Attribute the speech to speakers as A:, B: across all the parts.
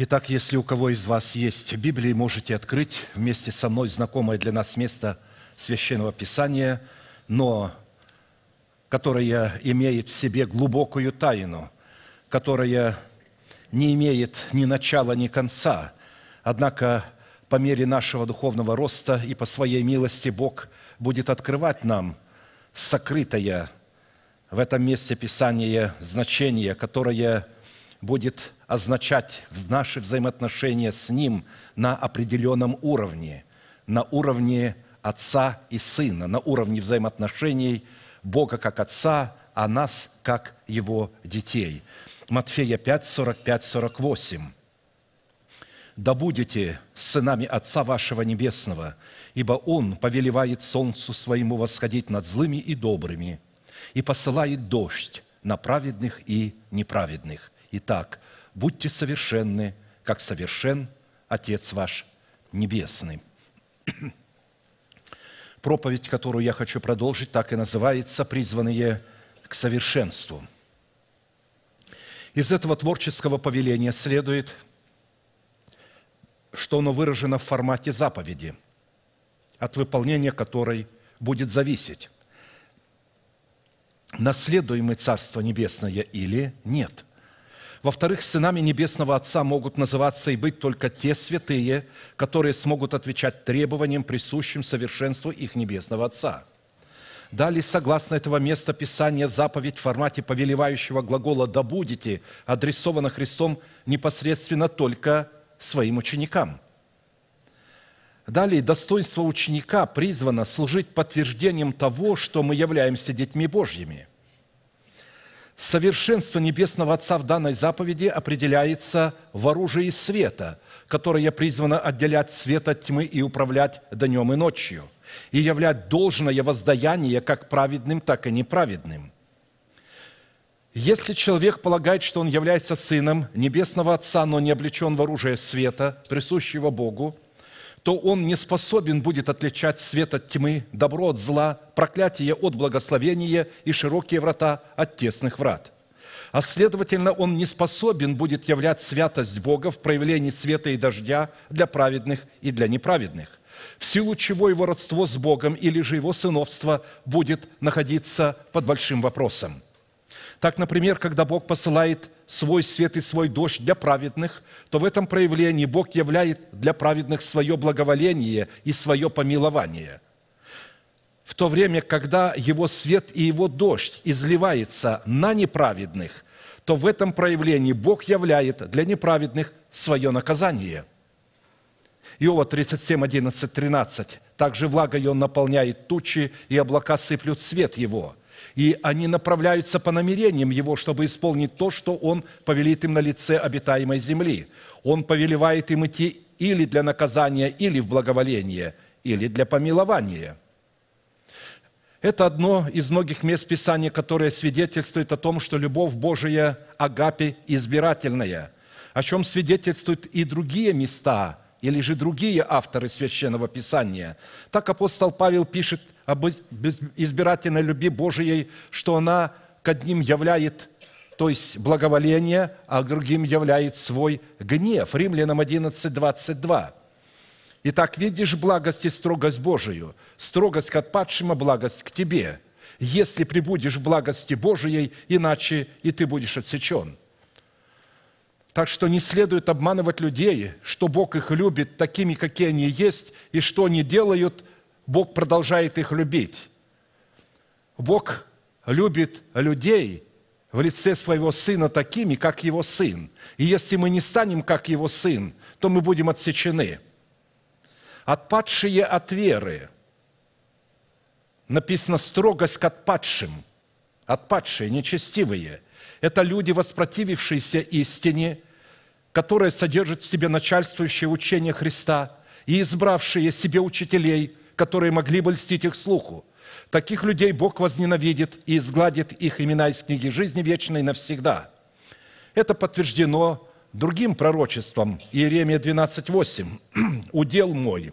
A: Итак, если у кого из вас есть Библии, можете открыть вместе со мной знакомое для нас место Священного Писания, но которое имеет в себе глубокую тайну, которая не имеет ни начала, ни конца. Однако по мере нашего духовного роста и по своей милости Бог будет открывать нам сокрытое в этом месте Писания значение, которое – будет означать наши взаимоотношения с Ним на определенном уровне, на уровне Отца и Сына, на уровне взаимоотношений Бога как Отца, а нас как Его детей. Матфея 5, 45, 48. «Да будете сынами Отца вашего Небесного, ибо Он повелевает солнцу своему восходить над злыми и добрыми, и посылает дождь на праведных и неправедных. Итак, будьте совершенны, как совершен Отец ваш Небесный. Проповедь, которую я хочу продолжить, так и называется «Призванные к совершенству». Из этого творческого повеления следует, что оно выражено в формате заповеди, от выполнения которой будет зависеть, наследуем мы Царство Небесное или нет – во-вторых, сынами Небесного Отца могут называться и быть только те святые, которые смогут отвечать требованиям, присущим совершенству их Небесного Отца. Далее, согласно этого места Писания, заповедь в формате повелевающего глагола «да будете» адресована Христом непосредственно только своим ученикам. Далее, достоинство ученика призвано служить подтверждением того, что мы являемся детьми Божьими. Совершенство Небесного Отца в данной заповеди определяется в оружии света, которое призвано отделять свет от тьмы и управлять днем и ночью, и являть должное воздаяние как праведным, так и неправедным. Если человек полагает, что он является сыном Небесного Отца, но не облечен в оружие света, присущего Богу – то он не способен будет отличать свет от тьмы, добро от зла, проклятие от благословения и широкие врата от тесных врат. А следовательно, он не способен будет являть святость Бога в проявлении света и дождя для праведных и для неправедных, в силу чего его родство с Богом или же его сыновство будет находиться под большим вопросом – так, например, когда Бог посылает свой свет и свой дождь для праведных, то в этом проявлении Бог являет для праведных свое благоволение и свое помилование. В то время, когда его свет и его дождь изливается на неправедных, то в этом проявлении Бог являет для неправедных свое наказание. Иова 37, 11, 13. «Также влагой он наполняет тучи, и облака сыплют свет его» и они направляются по намерениям Его, чтобы исполнить то, что Он повелит им на лице обитаемой земли. Он повелевает им идти или для наказания, или в благоволение, или для помилования. Это одно из многих мест Писания, которое свидетельствует о том, что любовь Божия Агапи избирательная, о чем свидетельствуют и другие места – или же другие авторы Священного Писания. Так апостол Павел пишет об избирательной любви Божией, что она к одним являет то есть благоволение, а к другим являет свой гнев. Римлянам 11, 22. «Итак, видишь благость и строгость Божию, строгость к отпадшим, а благость к тебе. Если прибудешь в благости Божией, иначе и ты будешь отсечен». Так что не следует обманывать людей, что Бог их любит такими, какие они есть, и что они делают, Бог продолжает их любить. Бог любит людей в лице своего сына такими, как его сын. И если мы не станем, как его сын, то мы будем отсечены. Отпадшие от веры. Написано строгость к отпадшим. Отпадшие, нечестивые. Это люди, воспротивившиеся истине – которое содержит в себе начальствующее учение Христа и избравшие себе учителей, которые могли бы льстить их слуху. Таких людей Бог возненавидит и изгладит их имена из книги жизни вечной навсегда. Это подтверждено другим пророчеством, Иеремия 12:8. «Удел мой,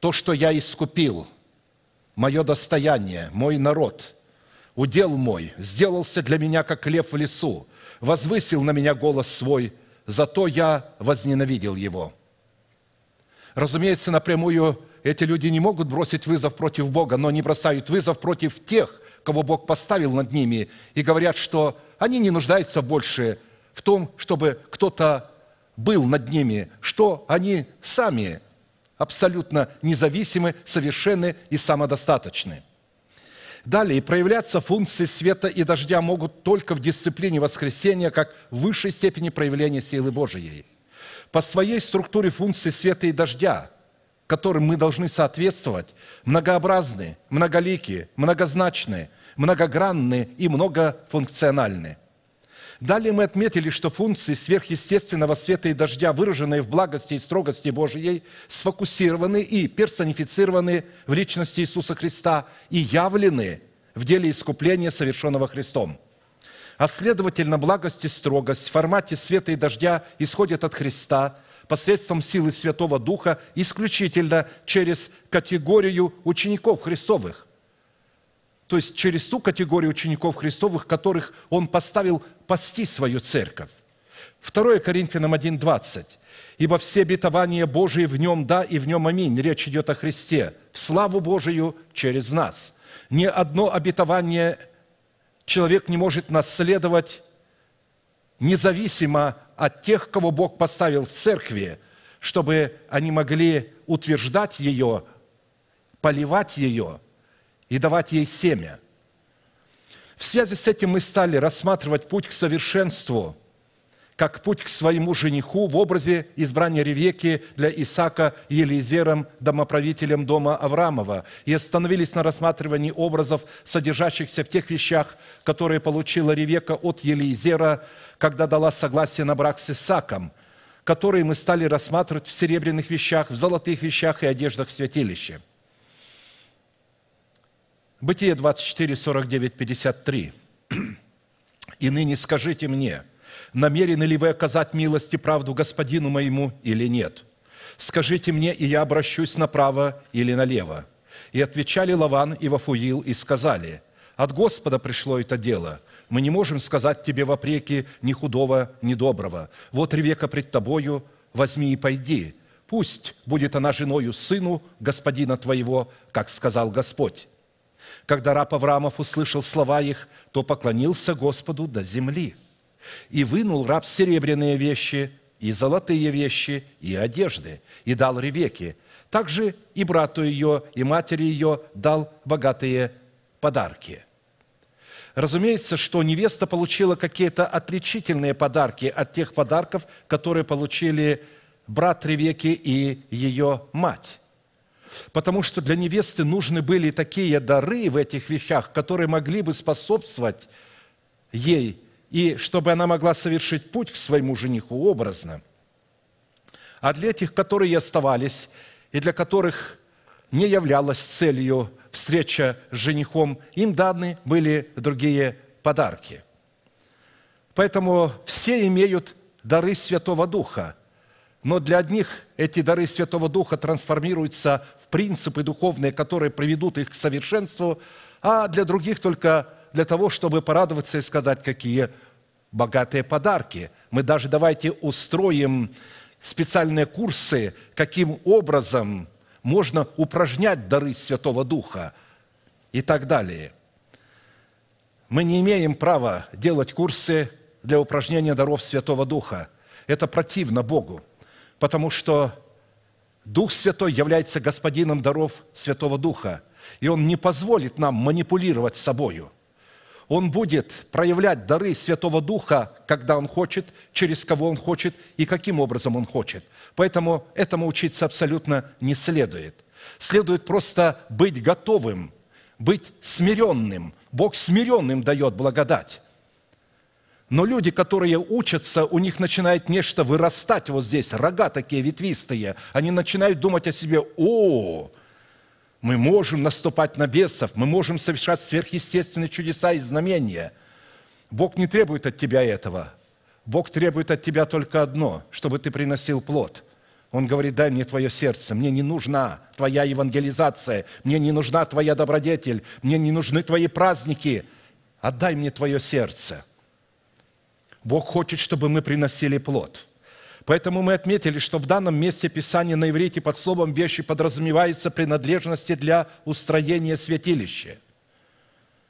A: то, что я искупил, мое достояние, мой народ, удел мой, сделался для меня, как лев в лесу, возвысил на меня голос свой, зато я возненавидел его». Разумеется, напрямую эти люди не могут бросить вызов против Бога, но они бросают вызов против тех, кого Бог поставил над ними, и говорят, что они не нуждаются больше в том, чтобы кто-то был над ними, что они сами абсолютно независимы, совершенны и самодостаточны – Далее, проявляться функции света и дождя могут только в дисциплине воскресения, как в высшей степени проявления силы Божией. По своей структуре функции света и дождя, которым мы должны соответствовать, многообразны, многолики, многозначны, многогранны и многофункциональны. Далее мы отметили, что функции сверхъестественного света и дождя, выраженные в благости и строгости Божией, сфокусированы и персонифицированы в личности Иисуса Христа и явлены в деле искупления, совершенного Христом. А следовательно, благость и строгость в формате света и дождя исходят от Христа посредством силы Святого Духа исключительно через категорию учеников Христовых – то есть через ту категорию учеников Христовых, которых Он поставил пасти свою церковь. 2 Коринфянам 1:20. «Ибо все обетования Божии в нем да и в нем аминь». Речь идет о Христе. «В славу Божию через нас». Ни одно обетование человек не может наследовать независимо от тех, кого Бог поставил в церкви, чтобы они могли утверждать ее, поливать ее и давать ей семя. В связи с этим мы стали рассматривать путь к совершенству, как путь к своему жениху в образе избрания Ревеки для Исаака Елизером, домоправителем дома Авраамова, и остановились на рассматривании образов, содержащихся в тех вещах, которые получила Ревека от Елизера, когда дала согласие на брак с Исааком – которые мы стали рассматривать в серебряных вещах, в золотых вещах и одеждах святилища. Бытие 24, 49, 53. «И ныне скажите мне, намерены ли вы оказать милость и правду господину моему или нет? Скажите мне, и я обращусь направо или налево». И отвечали Лаван и Вафуил и сказали, «От Господа пришло это дело, мы не можем сказать тебе вопреки ни худого, ни доброго. Вот Ревека пред тобою, возьми и пойди. Пусть будет она женою сыну господина твоего, как сказал Господь. Когда раб Авраамов услышал слова их, то поклонился Господу до земли. И вынул раб серебряные вещи, и золотые вещи, и одежды, и дал Ревеке. Также и брату ее, и матери ее дал богатые подарки». Разумеется, что невеста получила какие-то отличительные подарки от тех подарков, которые получили брат Ревеки и ее мать потому что для невесты нужны были такие дары в этих вещах, которые могли бы способствовать ей, и чтобы она могла совершить путь к своему жениху образно. А для тех, которые оставались, и для которых не являлась целью встреча с женихом, им даны были другие подарки. Поэтому все имеют дары Святого Духа – но для одних эти дары Святого Духа трансформируются принципы духовные, которые приведут их к совершенству, а для других только для того, чтобы порадоваться и сказать, какие богатые подарки. Мы даже давайте устроим специальные курсы, каким образом можно упражнять дары Святого Духа и так далее. Мы не имеем права делать курсы для упражнения даров Святого Духа. Это противно Богу, потому что Дух Святой является господином даров Святого Духа, и Он не позволит нам манипулировать собою. Он будет проявлять дары Святого Духа, когда Он хочет, через кого Он хочет и каким образом Он хочет. Поэтому этому учиться абсолютно не следует. Следует просто быть готовым, быть смиренным. Бог смиренным дает благодать. Но люди, которые учатся, у них начинает нечто вырастать вот здесь, рога такие ветвистые. Они начинают думать о себе, о, мы можем наступать на бесов, мы можем совершать сверхъестественные чудеса и знамения. Бог не требует от тебя этого. Бог требует от тебя только одно, чтобы ты приносил плод – он говорит, дай мне твое сердце, мне не нужна твоя евангелизация, мне не нужна твоя добродетель, мне не нужны твои праздники, отдай мне твое сердце – Бог хочет, чтобы мы приносили плод. Поэтому мы отметили, что в данном месте Писания на иврите под словом «вещи» подразумеваются принадлежности для устроения святилища.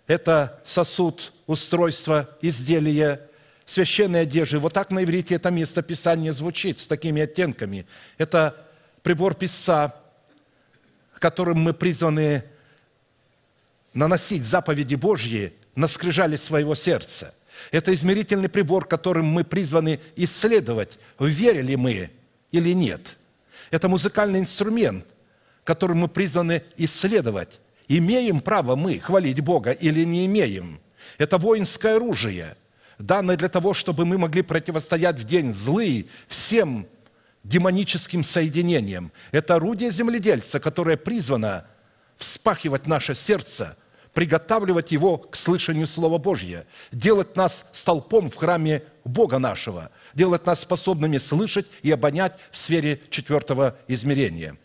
A: Это сосуд, устройство, изделие, священные одежды. Вот так на иврите это место Писания звучит с такими оттенками. Это прибор писца, которым мы призваны наносить заповеди Божьи на скрижали своего сердца – это измерительный прибор, которым мы призваны исследовать, верили мы или нет. Это музыкальный инструмент, которым мы призваны исследовать, имеем право мы хвалить Бога или не имеем. Это воинское оружие, данное для того, чтобы мы могли противостоять в день злые всем демоническим соединениям. Это орудие земледельца, которое призвано вспахивать наше сердце приготавливать его к слышанию Слова Божьего, делать нас столпом в храме Бога нашего, делать нас способными слышать и обонять в сфере четвертого измерения.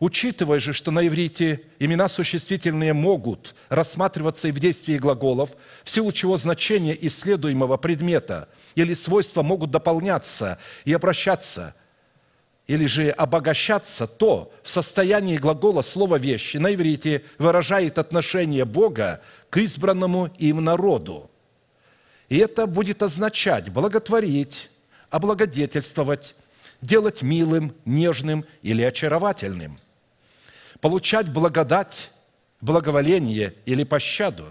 A: Учитывая же, что на иврите имена существительные могут рассматриваться и в действии глаголов, в силу чего значение исследуемого предмета или свойства могут дополняться и обращаться – или же обогащаться, то в состоянии глагола слово «вещи» на иврите выражает отношение Бога к избранному им народу. И это будет означать благотворить, облагодетельствовать, делать милым, нежным или очаровательным, получать благодать, благоволение или пощаду,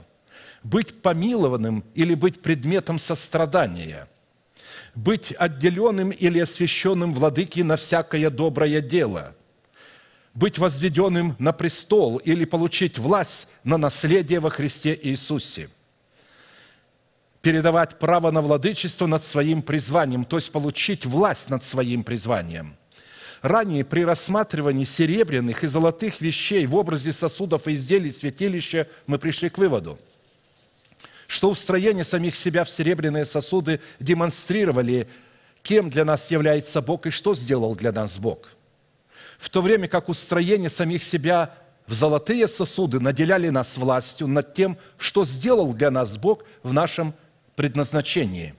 A: быть помилованным или быть предметом сострадания – быть отделенным или освященным владыки на всякое доброе дело, быть возведенным на престол или получить власть на наследие во Христе Иисусе, передавать право на владычество над своим призванием, то есть получить власть над своим призванием – Ранее при рассматривании серебряных и золотых вещей в образе сосудов и изделий святилища мы пришли к выводу – что устроение самих себя в серебряные сосуды демонстрировали, кем для нас является Бог и что сделал для нас Бог. В то время как устроение самих себя в золотые сосуды наделяли нас властью над тем, что сделал для нас Бог в нашем предназначении.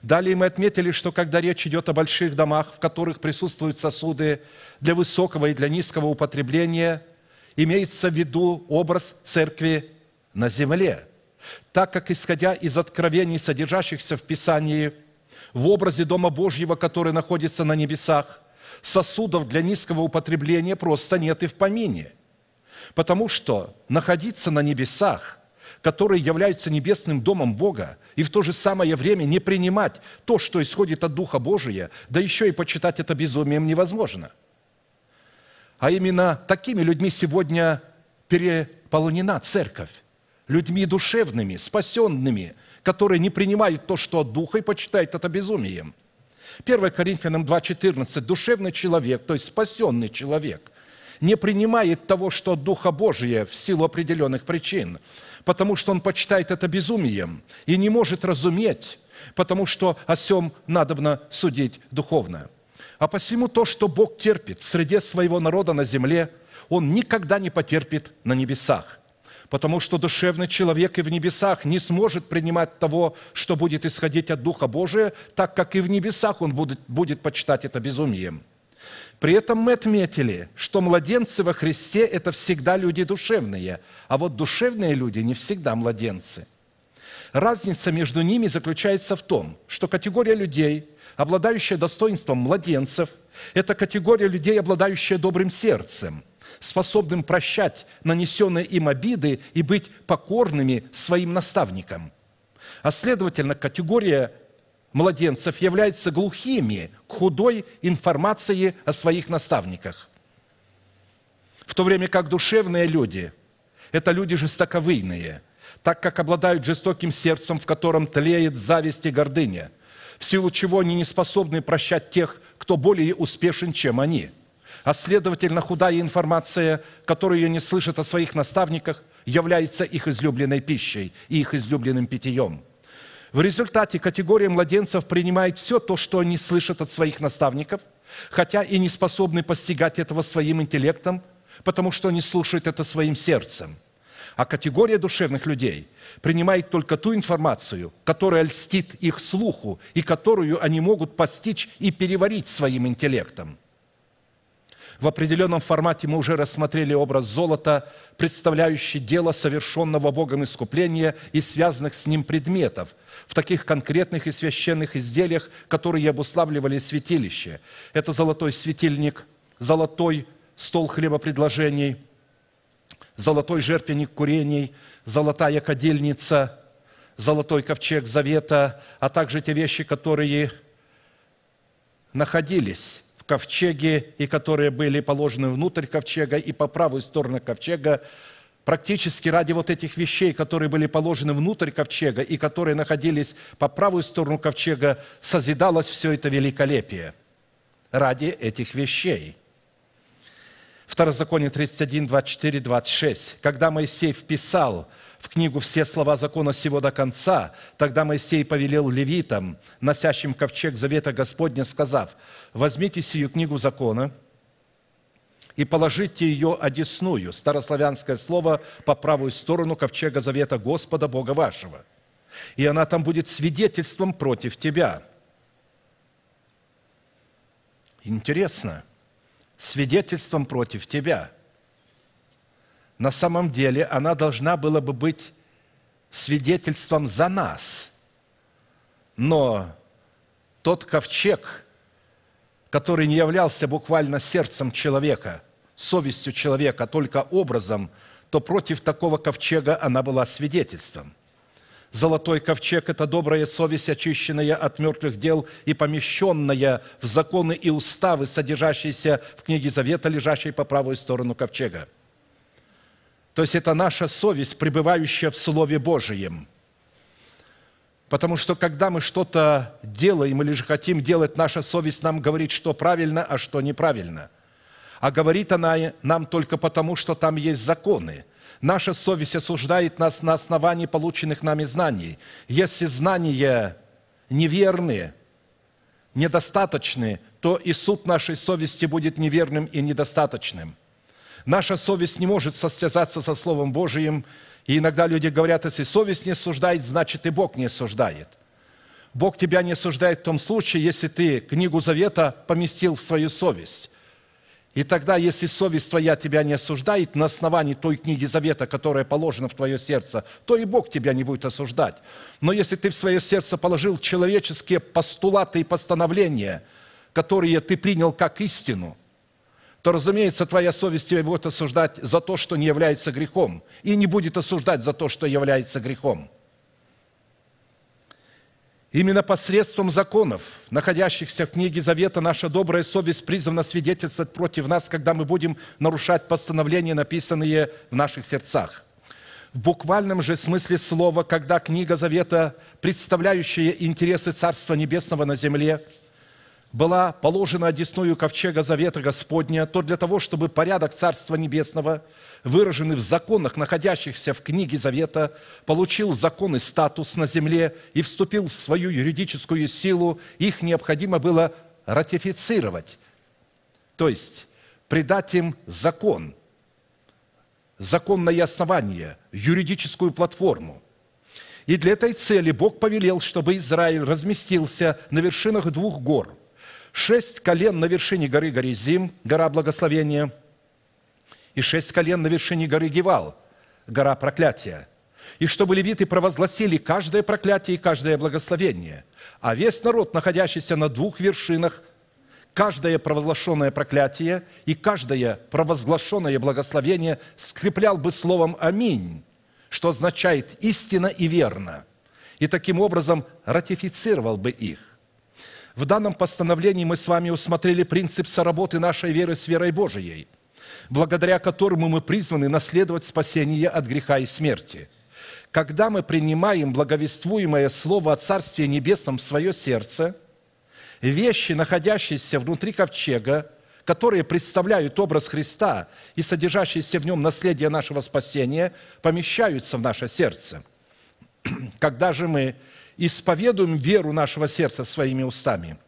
A: Далее мы отметили, что когда речь идет о больших домах, в которых присутствуют сосуды для высокого и для низкого употребления, имеется в виду образ церкви на земле так как, исходя из откровений, содержащихся в Писании, в образе Дома Божьего, который находится на небесах, сосудов для низкого употребления просто нет и в помине. Потому что находиться на небесах, которые являются небесным домом Бога, и в то же самое время не принимать то, что исходит от Духа Божия, да еще и почитать это безумием невозможно. А именно такими людьми сегодня переполнена церковь людьми душевными, спасенными, которые не принимают то, что от Духа, и почитают это безумием. 1 Коринфянам 2,14 «Душевный человек, то есть спасенный человек, не принимает того, что от Духа Божия в силу определенных причин, потому что он почитает это безумием и не может разуметь, потому что о сем надобно судить духовно. А посему то, что Бог терпит в среде своего народа на земле, он никогда не потерпит на небесах потому что душевный человек и в небесах не сможет принимать того, что будет исходить от Духа Божия, так как и в небесах он будет, будет почитать это безумием. При этом мы отметили, что младенцы во Христе – это всегда люди душевные, а вот душевные люди не всегда младенцы. Разница между ними заключается в том, что категория людей, обладающая достоинством младенцев, это категория людей, обладающая добрым сердцем – способным прощать нанесенные им обиды и быть покорными своим наставникам. А следовательно, категория младенцев является глухими к худой информации о своих наставниках. В то время как душевные люди – это люди жестоковыйные, так как обладают жестоким сердцем, в котором тлеет зависть и гордыня, в силу чего они не способны прощать тех, кто более успешен, чем они – а следовательно худая информация, которую они слышат о своих наставниках, является их излюбленной пищей и их излюбленным питьем. В результате категория младенцев принимает все то, что они слышат от своих наставников, хотя и не способны постигать этого своим интеллектом, потому что они слушают это своим сердцем. А категория душевных людей принимает только ту информацию, которая льстит их слуху и которую они могут постичь и переварить своим интеллектом – в определенном формате мы уже рассмотрели образ золота, представляющий дело совершенного Богом искупления и связанных с ним предметов, в таких конкретных и священных изделиях, которые обуславливали святилище. Это золотой светильник, золотой стол хлебопредложений, золотой жертвенник курений, золотая кадильница, золотой ковчег завета, а также те вещи, которые находились ковчеге и которые были положены внутрь ковчега и по правую сторону ковчега, практически ради вот этих вещей, которые были положены внутрь ковчега и которые находились по правую сторону ковчега, созидалось все это великолепие ради этих вещей. Второзаконие 31, 24, 26. «Когда Моисей вписал – в книгу все слова закона сего до конца, тогда Моисей повелел левитам, носящим ковчег завета Господня, сказав, возьмите сию книгу закона и положите ее одесную, старославянское слово, по правую сторону ковчега завета Господа Бога вашего, и она там будет свидетельством против тебя». Интересно, свидетельством против тебя – на самом деле она должна была бы быть свидетельством за нас. Но тот ковчег, который не являлся буквально сердцем человека, совестью человека, только образом, то против такого ковчега она была свидетельством. Золотой ковчег – это добрая совесть, очищенная от мертвых дел и помещенная в законы и уставы, содержащиеся в книге Завета, лежащей по правую сторону ковчега – то есть это наша совесть, пребывающая в Слове Божием. Потому что когда мы что-то делаем или же хотим делать, наша совесть нам говорит, что правильно, а что неправильно. А говорит она нам только потому, что там есть законы. Наша совесть осуждает нас на основании полученных нами знаний. Если знания неверны, недостаточны, то и суд нашей совести будет неверным и недостаточным – Наша совесть не может состязаться со Словом Божиим. И иногда люди говорят, если совесть не осуждает, значит и Бог не осуждает. Бог тебя не осуждает в том случае, если ты книгу Завета поместил в свою совесть. И тогда, если совесть твоя тебя не осуждает на основании той книги Завета, которая положена в твое сердце, то и Бог тебя не будет осуждать. Но если ты в свое сердце положил человеческие постулаты и постановления, которые ты принял как истину – то, разумеется, твоя совесть тебя будет осуждать за то, что не является грехом, и не будет осуждать за то, что является грехом. Именно посредством законов, находящихся в книге Завета, наша добрая совесть призвана свидетельствовать против нас, когда мы будем нарушать постановления, написанные в наших сердцах. В буквальном же смысле слова, когда книга Завета, представляющая интересы Царства Небесного на земле – была положена одесную ковчега Завета Господня, то для того, чтобы порядок Царства Небесного, выраженный в законах, находящихся в книге Завета, получил законный статус на земле и вступил в свою юридическую силу, их необходимо было ратифицировать, то есть придать им закон, законное основание, юридическую платформу – и для этой цели Бог повелел, чтобы Израиль разместился на вершинах двух гор шесть колен на вершине горы Горизим, гора благословения, и шесть колен на вершине горы Гевал, гора проклятия, и чтобы левиты провозгласили каждое проклятие и каждое благословение, а весь народ, находящийся на двух вершинах, каждое провозглашенное проклятие и каждое провозглашенное благословение скреплял бы словом «Аминь», что означает «истина и верно», и таким образом ратифицировал бы их. В данном постановлении мы с вами усмотрели принцип соработы нашей веры с верой Божией, благодаря которому мы призваны наследовать спасение от греха и смерти. Когда мы принимаем благовествуемое слово о Царстве Небесном в свое сердце, вещи, находящиеся внутри ковчега, которые представляют образ Христа и содержащиеся в нем наследие нашего спасения, помещаются в наше сердце. Когда же мы исповедуем веру нашего сердца своими устами,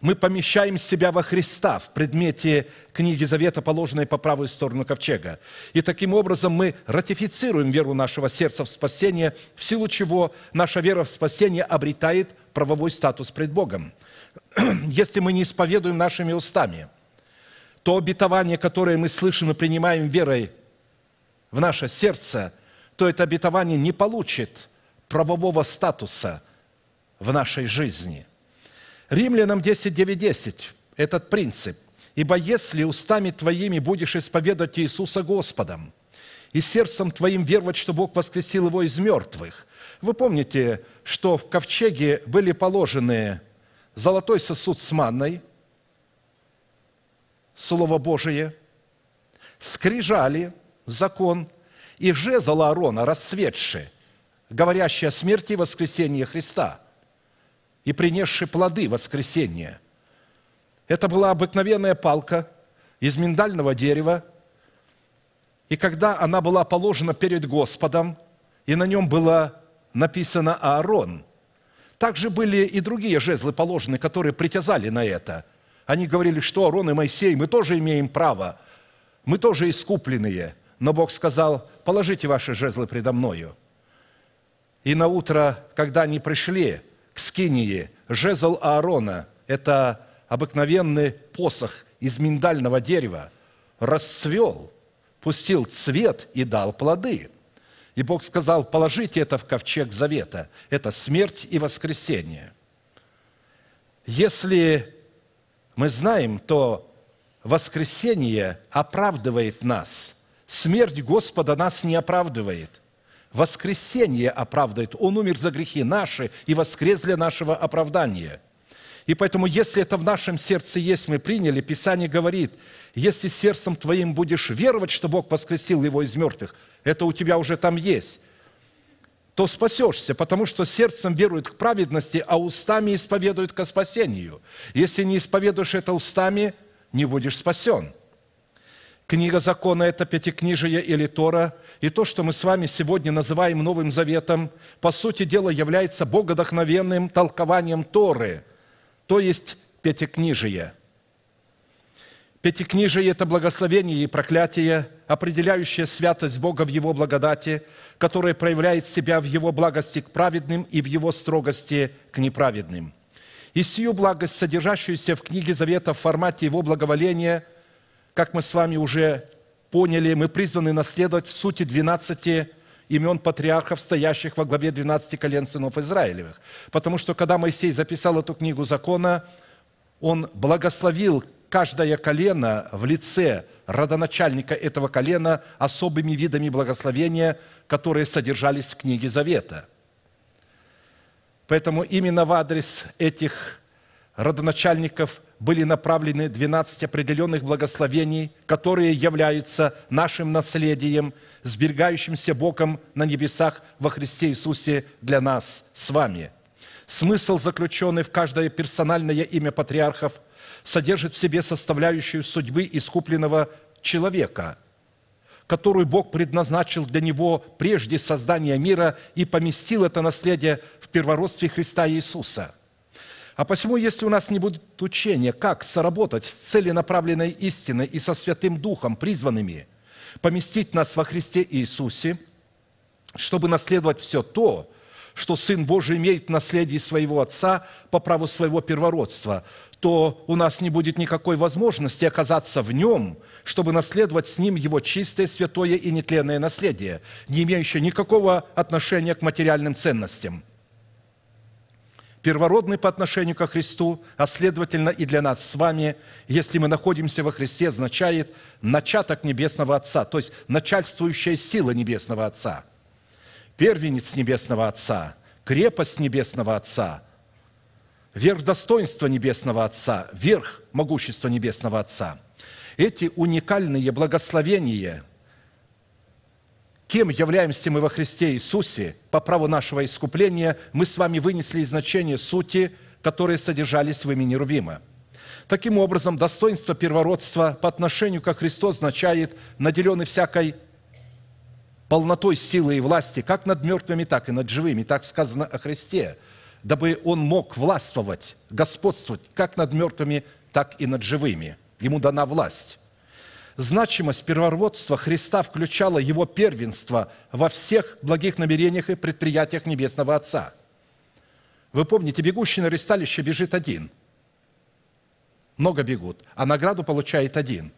A: мы помещаем себя во Христа в предмете книги Завета, положенной по правую сторону ковчега. И таким образом мы ратифицируем веру нашего сердца в спасение, в силу чего наша вера в спасение обретает правовой статус пред Богом. Если мы не исповедуем нашими устами, то обетование, которое мы слышим и принимаем верой в наше сердце, то это обетование не получит правового статуса в нашей жизни. Римлянам 10.9.10 этот принцип. «Ибо если устами твоими будешь исповедовать Иисуса Господом, и сердцем твоим веровать, что Бог воскресил его из мертвых». Вы помните, что в ковчеге были положены золотой сосуд с манной, Слово Божие, скрижали, закон, и жезл Аарона, рассветший, говорящий о смерти и воскресении Христа и принесший плоды воскресения. Это была обыкновенная палка из миндального дерева, и когда она была положена перед Господом, и на нем было написано «Аарон», также были и другие жезлы положены, которые притязали на это. Они говорили, что Аарон и Моисей, мы тоже имеем право, мы тоже искупленные. Но Бог сказал, положите ваши жезлы предо мною. И на утро, когда они пришли к Скинии, жезл Аарона – это обыкновенный посох из миндального дерева, расцвел, пустил цвет и дал плоды. И Бог сказал, положите это в ковчег завета. Это смерть и воскресение. Если мы знаем, то воскресение оправдывает нас. Смерть Господа нас не оправдывает воскресение оправдывает. Он умер за грехи наши и воскрес для нашего оправдания. И поэтому, если это в нашем сердце есть, мы приняли, Писание говорит, если сердцем твоим будешь веровать, что Бог воскресил его из мертвых, это у тебя уже там есть, то спасешься, потому что сердцем веруют к праведности, а устами исповедуют ко спасению. Если не исповедуешь это устами, не будешь спасен – Книга закона – это Пятикнижие или Тора, и то, что мы с вами сегодня называем Новым Заветом, по сути дела является богодохновенным толкованием Торы, то есть Пятикнижие. Пятикнижие – это благословение и проклятие, определяющее святость Бога в Его благодати, которое проявляет себя в Его благости к праведным и в Его строгости к неправедным. И сию благость, содержащуюся в книге Завета в формате Его благоволения – как мы с вами уже поняли, мы призваны наследовать в сути 12 имен патриархов, стоящих во главе 12 колен сынов Израилевых. Потому что, когда Моисей записал эту книгу закона, он благословил каждое колено в лице родоначальника этого колена особыми видами благословения, которые содержались в книге Завета. Поэтому именно в адрес этих родоначальников были направлены 12 определенных благословений, которые являются нашим наследием, сбергающимся Богом на небесах во Христе Иисусе для нас с вами. Смысл, заключенный в каждое персональное имя патриархов, содержит в себе составляющую судьбы искупленного человека, которую Бог предназначил для него прежде создания мира и поместил это наследие в первородстве Христа Иисуса – а посему, если у нас не будет учения, как соработать с целенаправленной истиной и со Святым Духом, призванными поместить нас во Христе Иисусе, чтобы наследовать все то, что Сын Божий имеет в наследии своего Отца по праву своего первородства, то у нас не будет никакой возможности оказаться в Нем, чтобы наследовать с Ним Его чистое, святое и нетленное наследие, не имеющее никакого отношения к материальным ценностям – Первородный по отношению ко Христу, а следовательно и для нас с вами, если мы находимся во Христе, означает начаток Небесного Отца, то есть начальствующая сила Небесного Отца, первенец Небесного Отца, крепость Небесного Отца, верх достоинства Небесного Отца, верх могущества Небесного Отца. Эти уникальные благословения – кем являемся мы во Христе Иисусе по праву нашего искупления, мы с вами вынесли из значения сути, которые содержались в имени Рувима. Таким образом, достоинство первородства по отношению ко Христу означает наделенный всякой полнотой силы и власти, как над мертвыми, так и над живыми. Так сказано о Христе, дабы Он мог властвовать, господствовать как над мертвыми, так и над живыми. Ему дана власть. Значимость первородства Христа включала его первенство во всех благих намерениях и предприятиях Небесного Отца. Вы помните, бегущий на ресталище бежит один. Много бегут, а награду получает один.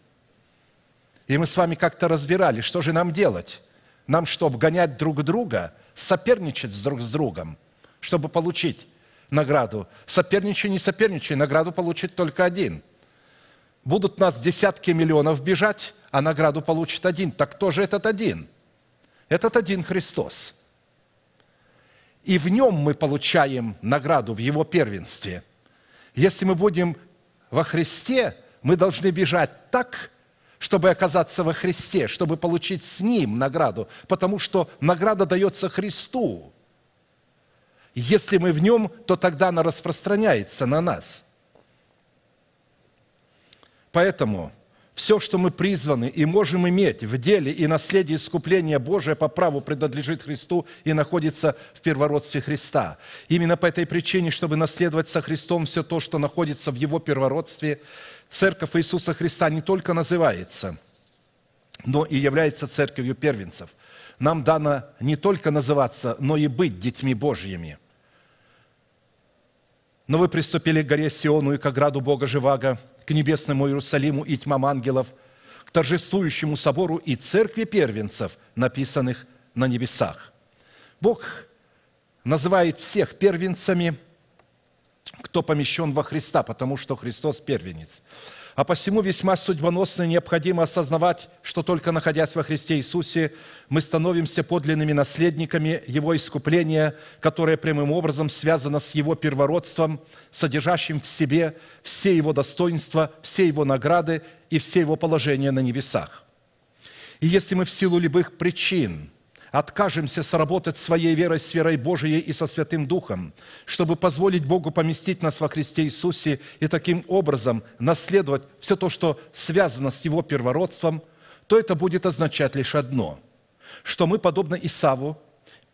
A: И мы с вами как-то разбирали, что же нам делать? Нам чтобы гонять друг друга, соперничать друг с другом, чтобы получить награду? Соперничай, не соперничай, награду получит только один – будут нас десятки миллионов бежать, а награду получит один. Так кто же этот один? Этот один Христос. И в нем мы получаем награду, в его первенстве. Если мы будем во Христе, мы должны бежать так, чтобы оказаться во Христе, чтобы получить с Ним награду, потому что награда дается Христу. Если мы в Нем, то тогда она распространяется на нас – Поэтому все, что мы призваны и можем иметь в деле и наследии искупления Божия по праву принадлежит Христу и находится в первородстве Христа. Именно по этой причине, чтобы наследовать со Христом все то, что находится в Его первородстве, Церковь Иисуса Христа не только называется, но и является церковью первенцев. Нам дано не только называться, но и быть детьми Божьими. Но вы приступили к горе Сиону и к ограду Бога Живаго – к небесному Иерусалиму и тьмам ангелов, к торжествующему собору и церкви первенцев, написанных на небесах. Бог называет всех первенцами, кто помещен во Христа, потому что Христос первенец. А посему весьма судьбоносно необходимо осознавать, что только находясь во Христе Иисусе, мы становимся подлинными наследниками Его искупления, которое прямым образом связано с Его первородством, содержащим в себе все Его достоинства, все Его награды и все Его положения на небесах. И если мы в силу любых причин – откажемся сработать своей верой с верой Божией и со Святым Духом, чтобы позволить Богу поместить нас во Христе Иисусе и таким образом наследовать все то, что связано с Его первородством, то это будет означать лишь одно, что мы, подобно Исаву,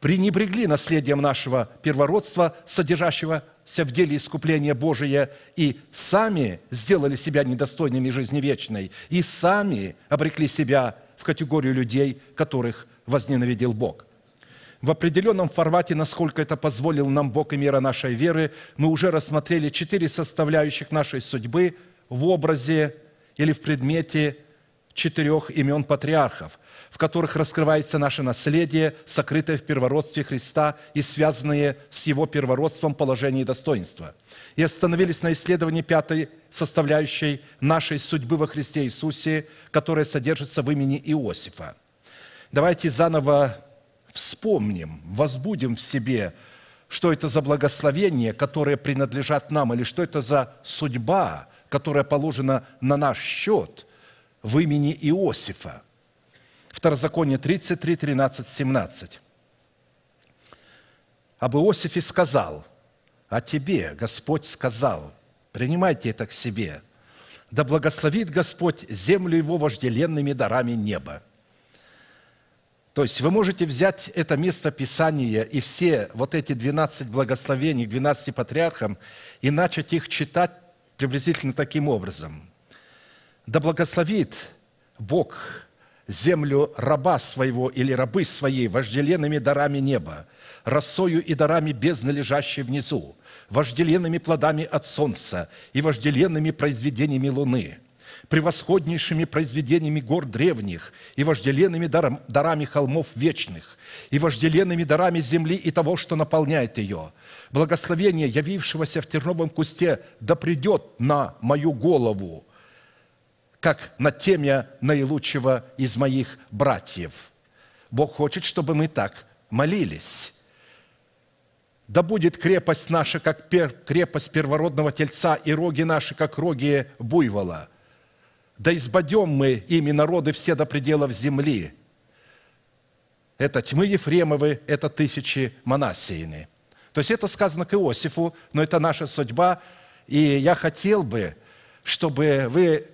A: пренебрегли наследием нашего первородства, содержащегося в деле искупления Божия, и сами сделали себя недостойными жизни вечной, и сами обрекли себя в категорию людей, которых возненавидел Бог. В определенном формате, насколько это позволил нам Бог и мера нашей веры, мы уже рассмотрели четыре составляющих нашей судьбы в образе или в предмете четырех имен патриархов, в которых раскрывается наше наследие, сокрытое в первородстве Христа и связанное с его первородством положение и достоинства. И остановились на исследовании пятой составляющей нашей судьбы во Христе Иисусе, которая содержится в имени Иосифа. Давайте заново вспомним, возбудим в себе, что это за благословение, которое принадлежат нам, или что это за судьба, которая положена на наш счет в имени Иосифа. Второзаконие 33, 13, 17. Об Иосифе сказал, «А тебе Господь сказал, принимайте это к себе, да благословит Господь землю его вожделенными дарами неба». То есть вы можете взять это место Писания и все вот эти 12 благословений, 12 патриархам, и начать их читать приблизительно таким образом. «Да благословит Бог землю раба своего или рабы своей вожделенными дарами неба, росою и дарами бездны, лежащей внизу, вожделенными плодами от солнца и вожделенными произведениями луны» превосходнейшими произведениями гор древних и вожделенными дарами холмов вечных, и вожделенными дарами земли и того, что наполняет ее. Благословение явившегося в терновом кусте да придет на мою голову, как на темя наилучшего из моих братьев». Бог хочет, чтобы мы так молились. Да будет крепость наша, как пер, крепость первородного тельца, и роги наши, как роги буйвола – да избадем мы ими народы все до пределов земли. Это тьмы Ефремовы, это тысячи Манасиины. То есть это сказано к Иосифу, но это наша судьба. И я хотел бы, чтобы вы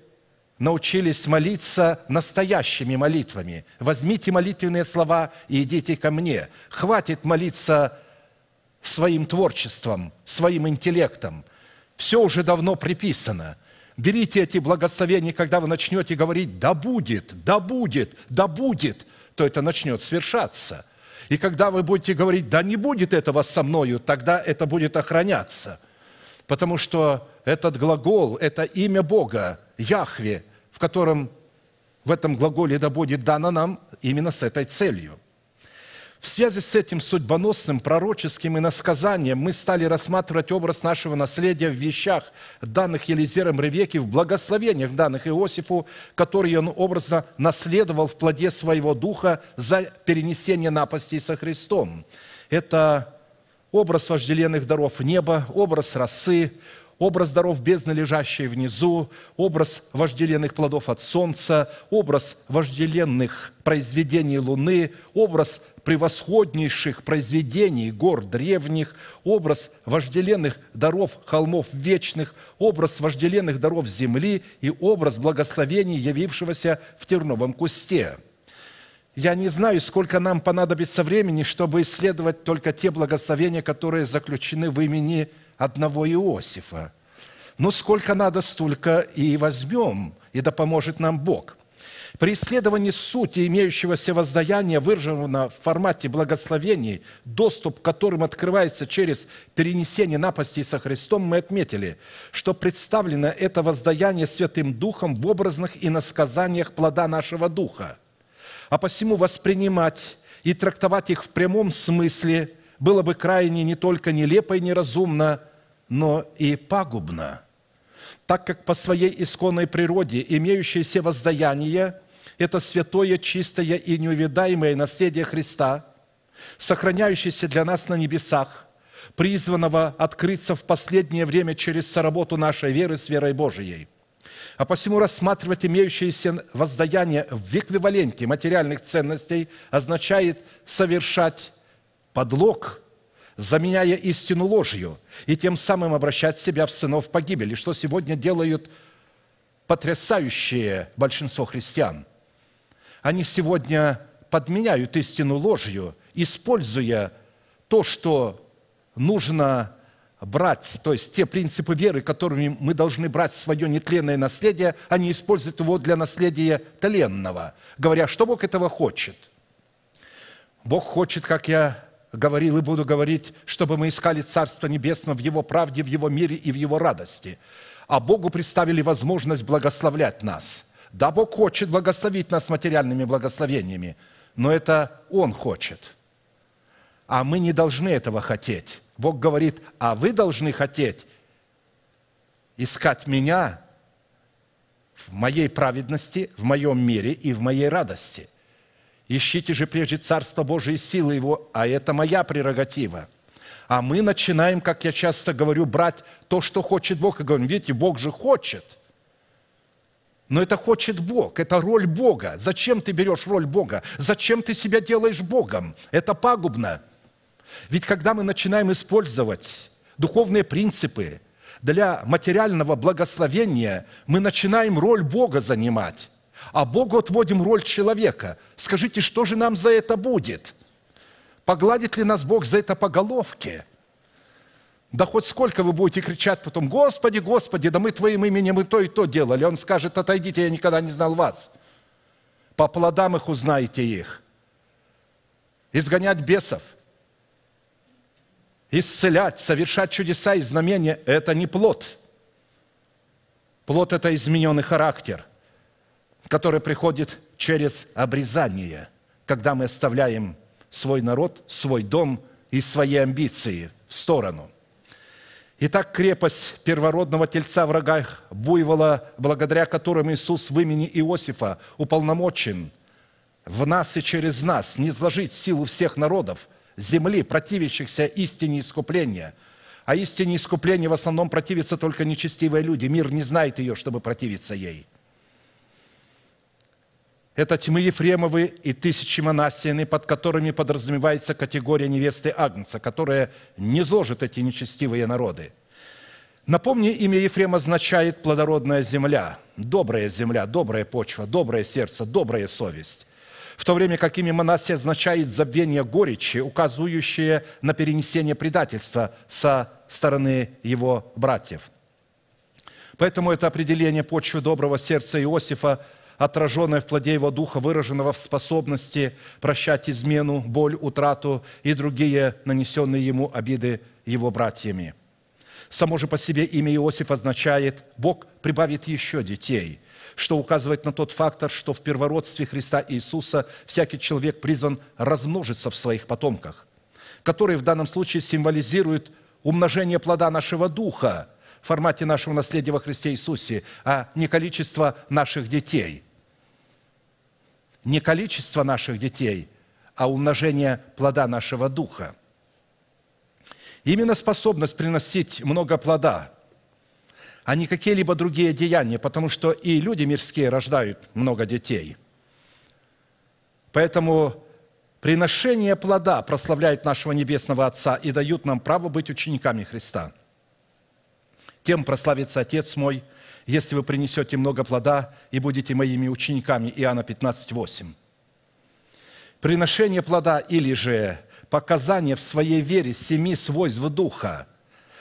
A: научились молиться настоящими молитвами. Возьмите молитвенные слова и идите ко мне. Хватит молиться своим творчеством, своим интеллектом. Все уже давно приписано – Берите эти благословения, когда вы начнете говорить «да будет, да будет, да будет», то это начнет свершаться. И когда вы будете говорить «да не будет этого со мною», тогда это будет охраняться. Потому что этот глагол – это имя Бога, Яхве, в котором в этом глаголе «да будет» дано нам именно с этой целью – в связи с этим судьбоносным пророческим иносказанием мы стали рассматривать образ нашего наследия в вещах, данных Елизером Ревеке, в благословениях, данных Иосифу, которые он образно наследовал в плоде своего духа за перенесение напастей со Христом. Это образ вожделенных даров неба, образ росы, образ даров бездны, лежащей внизу, образ вожделенных плодов от солнца, образ вожделенных произведений луны, образ превосходнейших произведений гор древних, образ вожделенных даров холмов вечных, образ вожделенных даров земли и образ благословений, явившегося в терновом кусте». Я не знаю, сколько нам понадобится времени, чтобы исследовать только те благословения, которые заключены в имени Иисуса одного Иосифа. но сколько надо, столько и возьмем, и да поможет нам Бог. При исследовании сути имеющегося воздаяния выраженного в формате благословений, доступ к которым открывается через перенесение напастей со Христом, мы отметили, что представлено это воздаяние Святым Духом в образных и насказаниях плода нашего Духа. А посему воспринимать и трактовать их в прямом смысле было бы крайне не только нелепо и неразумно, но и пагубно, так как по своей исконной природе имеющееся воздаяние – это святое, чистое и неувидаемое наследие Христа, сохраняющееся для нас на небесах, призванного открыться в последнее время через соработу нашей веры с верой Божией – а посему рассматривать имеющееся воздаяние в эквиваленте материальных ценностей означает совершать подлог, заменяя истину ложью, и тем самым обращать себя в сынов погибели, что сегодня делают потрясающее большинство христиан. Они сегодня подменяют истину ложью, используя то, что нужно брать, то есть те принципы веры, которыми мы должны брать свое нетленное наследие, они используют его для наследия тленного, говоря, что Бог этого хочет. Бог хочет, как я говорил и буду говорить, чтобы мы искали Царство Небесное в Его правде, в Его мире и в Его радости. А Богу представили возможность благословлять нас. Да, Бог хочет благословить нас материальными благословениями, но это Он хочет. А мы не должны этого хотеть. Бог говорит, а вы должны хотеть искать меня в моей праведности, в моем мире и в моей радости – Ищите же прежде Царство Божие и силы Его, а это моя прерогатива. А мы начинаем, как я часто говорю, брать то, что хочет Бог, и говорим, видите, Бог же хочет. Но это хочет Бог, это роль Бога. Зачем ты берешь роль Бога? Зачем ты себя делаешь Богом? Это пагубно. Ведь когда мы начинаем использовать духовные принципы для материального благословения, мы начинаем роль Бога занимать а Богу отводим роль человека. Скажите, что же нам за это будет? Погладит ли нас Бог за это по головке? Да хоть сколько вы будете кричать потом, «Господи, Господи, да мы Твоим именем мы то, и то делали». Он скажет, «Отойдите, я никогда не знал вас». По плодам их узнаете их. Изгонять бесов, исцелять, совершать чудеса и знамения – это не плод. Плод – это измененный характер – который приходит через обрезание, когда мы оставляем свой народ, свой дом и свои амбиции в сторону. Итак, крепость первородного тельца в рогах буйвола, благодаря которому Иисус в имени Иосифа уполномочен в нас и через нас не сложить силу всех народов земли, противящихся истине искупления – а истине искупления в основном противятся только нечестивые люди. Мир не знает ее, чтобы противиться ей. Это тьмы Ефремовы и тысячи монастины, под которыми подразумевается категория невесты Агнца, которая не зложит эти нечестивые народы. Напомни, имя Ефрем означает «плодородная земля», «добрая земля», «добрая почва», «доброе сердце», «добрая совесть» в то время как имя Манасия означает забвение горечи, указывающее на перенесение предательства со стороны его братьев. Поэтому это определение почвы доброго сердца Иосифа отраженное в плоде его духа, выраженного в способности прощать измену, боль, утрату и другие нанесенные ему обиды его братьями. Само же по себе имя Иосиф означает «Бог прибавит еще детей», что указывает на тот фактор, что в первородстве Христа Иисуса всякий человек призван размножиться в своих потомках, которые в данном случае символизируют умножение плода нашего духа в формате нашего наследия во Христе Иисусе, а не количество наших детей не количество наших детей, а умножение плода нашего духа. Именно способность приносить много плода, а не какие-либо другие деяния, потому что и люди мирские рождают много детей. Поэтому приношение плода прославляет нашего Небесного Отца и дают нам право быть учениками Христа. Тем прославится Отец мой – если вы принесете много плода и будете моими учениками». Иоанна 15, 8. Приношение плода или же показание в своей вере семи свойств Духа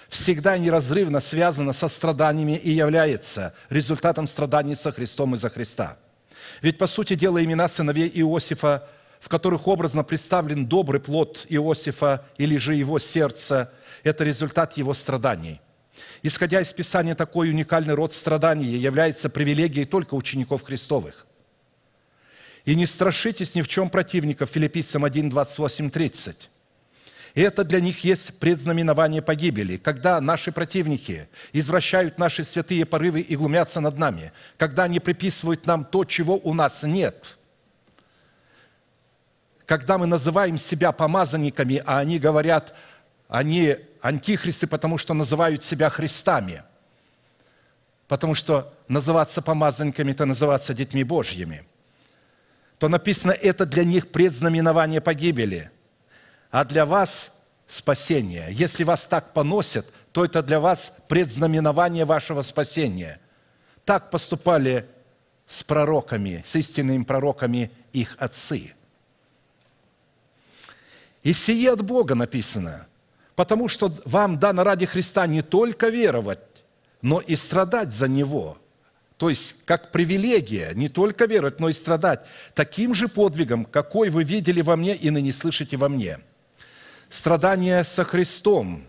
A: всегда неразрывно связано со страданиями и является результатом страданий со Христом и за Христа. Ведь, по сути дела, имена сыновей Иосифа, в которых образно представлен добрый плод Иосифа или же его сердце, это результат его страданий исходя из Писания, такой уникальный род страданий является привилегией только учеников Христовых. «И не страшитесь ни в чем противников» Филиппийцам 1, 28, 30. И это для них есть предзнаменование погибели, когда наши противники извращают наши святые порывы и глумятся над нами, когда они приписывают нам то, чего у нас нет – когда мы называем себя помазанниками, а они говорят, они Антихристы, потому что называют себя христами, потому что называться помазанниками – это называться детьми Божьими, то написано, это для них предзнаменование погибели, а для вас – спасение. Если вас так поносят, то это для вас предзнаменование вашего спасения. Так поступали с пророками, с истинными пророками их отцы. И сие от Бога написано – потому что вам дано ради Христа не только веровать, но и страдать за Него. То есть, как привилегия, не только веровать, но и страдать таким же подвигом, какой вы видели во мне и ныне слышите во мне. Страдание со Христом,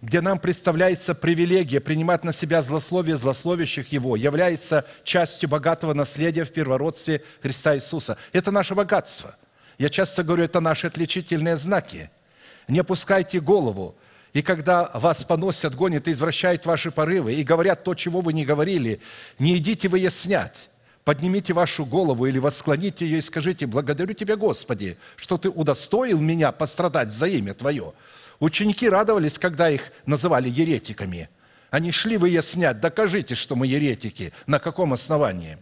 A: где нам представляется привилегия принимать на себя злословие злословящих Его, является частью богатого наследия в первородстве Христа Иисуса. Это наше богатство. Я часто говорю, это наши отличительные знаки – не опускайте голову. И когда вас поносят, гонят и извращают ваши порывы, и говорят то, чего вы не говорили, не идите выяснять. Поднимите вашу голову или восклоните ее и скажите, «Благодарю Тебя, Господи, что Ты удостоил меня пострадать за имя Твое». Ученики радовались, когда их называли еретиками. Они шли выяснять, докажите, что мы еретики, на каком основании.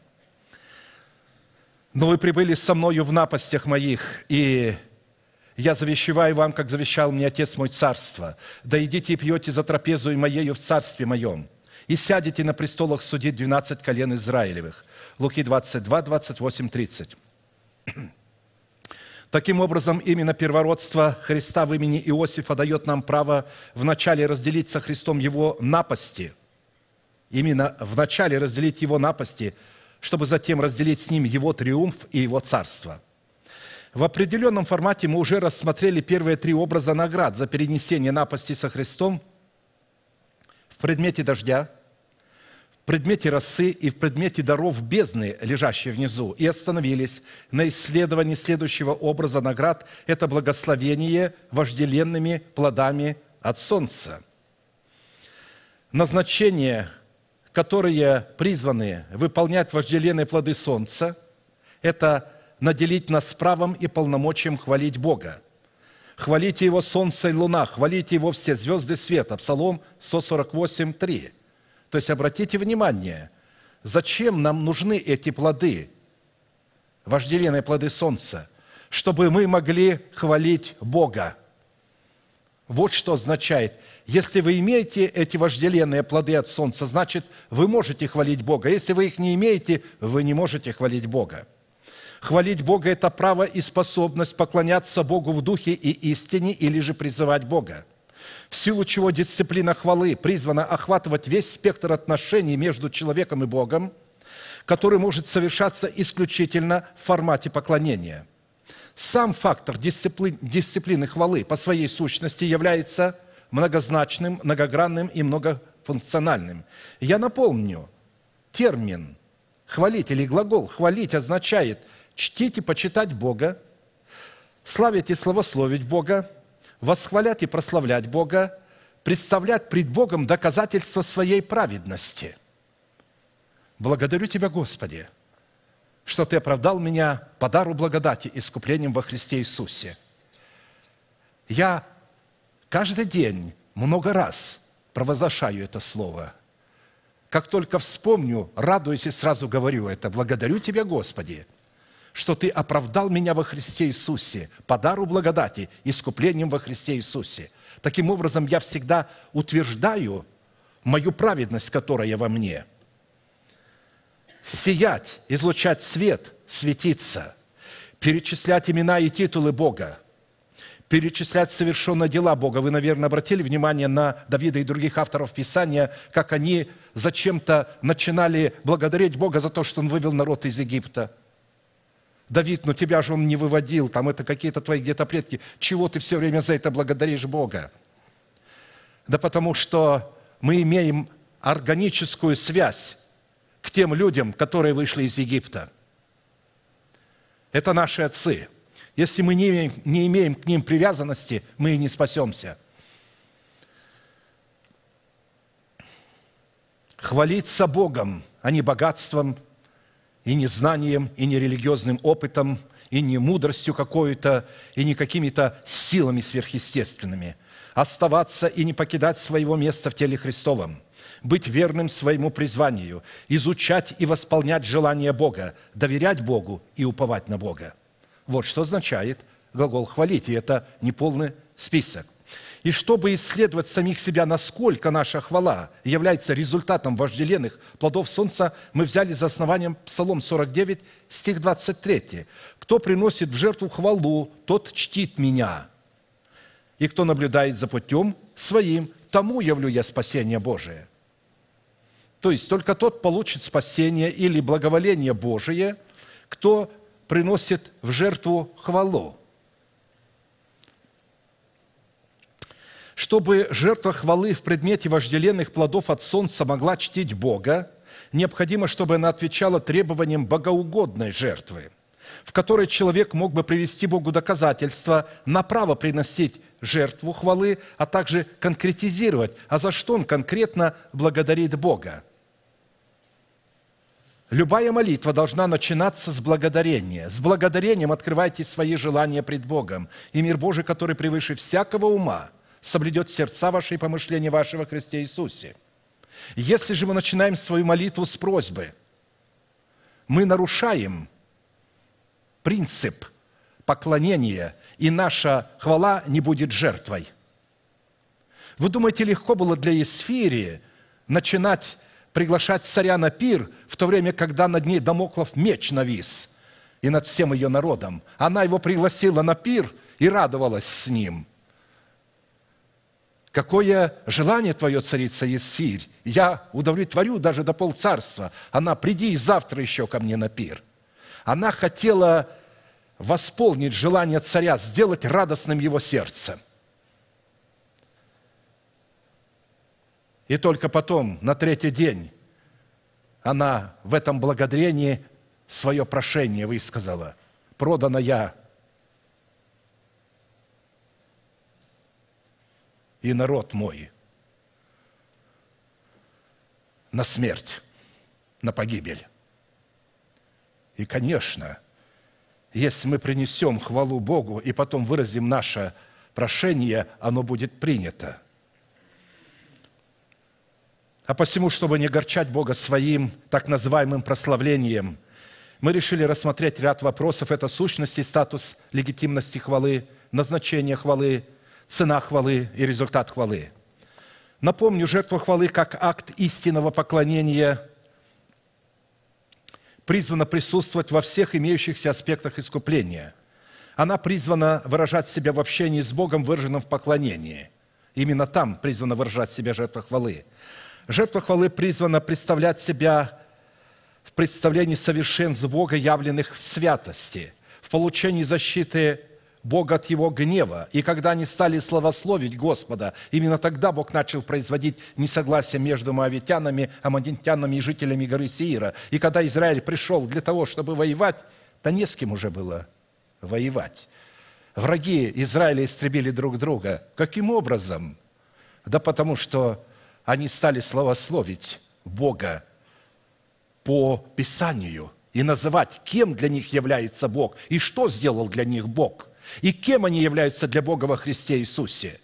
A: «Но вы прибыли со мною в напастях моих, и я завещеваю вам, как завещал мне Отец мой царство. Да идите и пьете за трапезу и моею в царстве моем. И сядете на престолах судить двенадцать колен Израилевых». Луки 22, 28, 30. Таким образом, именно первородство Христа в имени Иосифа дает нам право вначале разделить со Христом его напасти. Именно вначале разделить его напасти, чтобы затем разделить с ним его триумф и его царство – в определенном формате мы уже рассмотрели первые три образа наград за перенесение напасти со Христом в предмете дождя, в предмете росы и в предмете даров бездны, лежащей внизу, и остановились на исследовании следующего образа наград – это благословение вожделенными плодами от солнца. Назначение, которые призваны выполнять вожделенные плоды солнца – это наделить нас правом и полномочием хвалить Бога. Хвалите Его солнце и луна, хвалите Его все звезды света. Псалом 148:3, То есть обратите внимание, зачем нам нужны эти плоды, вожделенные плоды солнца, чтобы мы могли хвалить Бога. Вот что означает, если вы имеете эти вожделенные плоды от солнца, значит, вы можете хвалить Бога. Если вы их не имеете, вы не можете хвалить Бога. Хвалить Бога – это право и способность поклоняться Богу в духе и истине или же призывать Бога. В силу чего дисциплина хвалы призвана охватывать весь спектр отношений между человеком и Богом, который может совершаться исключительно в формате поклонения. Сам фактор дисципли... дисциплины хвалы по своей сущности является многозначным, многогранным и многофункциональным. Я напомню, термин – хвалить или глагол «хвалить» означает чтить и почитать Бога, славить и славословить Бога, восхвалять и прославлять Бога, представлять пред Богом доказательство своей праведности. Благодарю Тебя, Господи, что Ты оправдал меня по дару благодати искуплением во Христе Иисусе. Я каждый день много раз провозглашаю это слово. Как только вспомню, радуюсь и сразу говорю это. Благодарю Тебя, Господи, – что Ты оправдал меня во Христе Иисусе по дару благодати, искуплением во Христе Иисусе. Таким образом, я всегда утверждаю мою праведность, которая во мне. Сиять, излучать свет, светиться, перечислять имена и титулы Бога, перечислять совершенные дела Бога. Вы, наверное, обратили внимание на Давида и других авторов Писания, как они зачем-то начинали благодарить Бога за то, что Он вывел народ из Египта – Давид, но тебя же он не выводил, там это какие-то твои где-то предки. Чего ты все время за это благодаришь Бога? Да потому что мы имеем органическую связь к тем людям, которые вышли из Египта. Это наши отцы. Если мы не имеем, не имеем к ним привязанности, мы и не спасемся. Хвалиться Богом, а не богатством – и не знанием, и не религиозным опытом, и не мудростью какой-то, и не какими-то силами сверхъестественными. Оставаться и не покидать своего места в теле Христовом. Быть верным своему призванию. Изучать и восполнять желания Бога. Доверять Богу и уповать на Бога. Вот что означает глагол «хвалить». И это не полный список – и чтобы исследовать самих себя, насколько наша хвала является результатом вожделенных плодов солнца, мы взяли за основанием Псалом 49, стих 23. «Кто приносит в жертву хвалу, тот чтит меня, и кто наблюдает за путем своим, тому явлю я спасение Божие». То есть только тот получит спасение или благоволение Божие, кто приносит в жертву хвалу – Чтобы жертва хвалы в предмете вожделенных плодов от солнца могла чтить Бога, необходимо, чтобы она отвечала требованиям богоугодной жертвы, в которой человек мог бы привести Богу доказательства на право приносить жертву хвалы, а также конкретизировать, а за что он конкретно благодарит Бога. Любая молитва должна начинаться с благодарения. С благодарением открывайте свои желания пред Богом, и мир Божий, который превыше всякого ума – соблюдет сердца ваши и помышления вашего Христе Иисусе. Если же мы начинаем свою молитву с просьбы, мы нарушаем принцип поклонения, и наша хвала не будет жертвой. Вы думаете, легко было для Есфирии начинать приглашать царя на пир, в то время, когда над ней Дамоклов меч навис и над всем ее народом. Она его пригласила на пир и радовалась с ним. Какое желание твое, царица Есфирь, я удовлетворю даже до полцарства. Она, приди и завтра еще ко мне на пир. Она хотела восполнить желание царя, сделать радостным его сердце. И только потом, на третий день, она в этом благодарении свое прошение высказала. «Продана я и народ мой на смерть, на погибель. И, конечно, если мы принесем хвалу Богу и потом выразим наше прошение, оно будет принято. А посему, чтобы не горчать Бога своим так называемым прославлением, мы решили рассмотреть ряд вопросов. Это сущности статус легитимности хвалы, назначение хвалы – цена хвалы и результат хвалы. Напомню, жертва хвалы как акт истинного поклонения призвана присутствовать во всех имеющихся аспектах искупления. Она призвана выражать себя в общении с Богом, выраженном в поклонении. Именно там призвана выражать себя жертва хвалы. Жертва хвалы призвана представлять себя в представлении совершенств Бога, явленных в святости, в получении защиты Бога от его гнева. И когда они стали славословить Господа, именно тогда Бог начал производить несогласие между моавитянами, амадинтянами и жителями горы Сиира. И когда Израиль пришел для того, чтобы воевать, да не с кем уже было воевать. Враги Израиля истребили друг друга. Каким образом? Да потому что они стали славословить Бога по Писанию и называть, кем для них является Бог и что сделал для них Бог – и кем они являются для Бога во Христе Иисусе?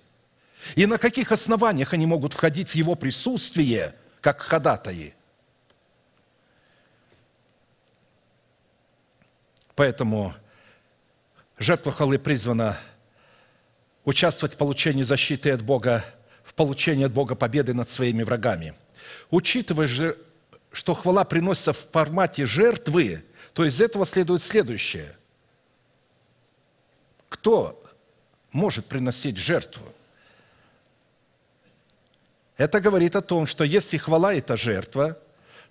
A: И на каких основаниях они могут входить в Его присутствие, как ходатаи? Поэтому жертва халы призвана участвовать в получении защиты от Бога, в получении от Бога победы над своими врагами. Учитывая же, что хвала приносится в формате жертвы, то из этого следует следующее кто может приносить жертву? Это говорит о том, что если хвала – это жертва,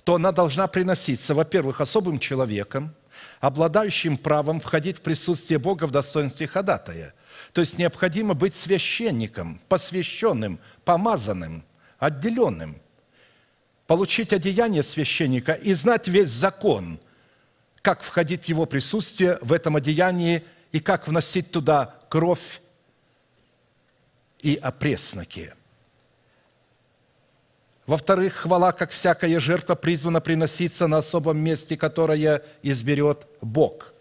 A: то она должна приноситься, во-первых, особым человеком, обладающим правом входить в присутствие Бога в достоинстве ходатая. То есть необходимо быть священником, посвященным, помазанным, отделенным, получить одеяние священника и знать весь закон, как входить в его присутствие в этом одеянии – и как вносить туда кровь и опресноки. Во-вторых, хвала, как всякая жертва, призвана приноситься на особом месте, которое изберет Бог.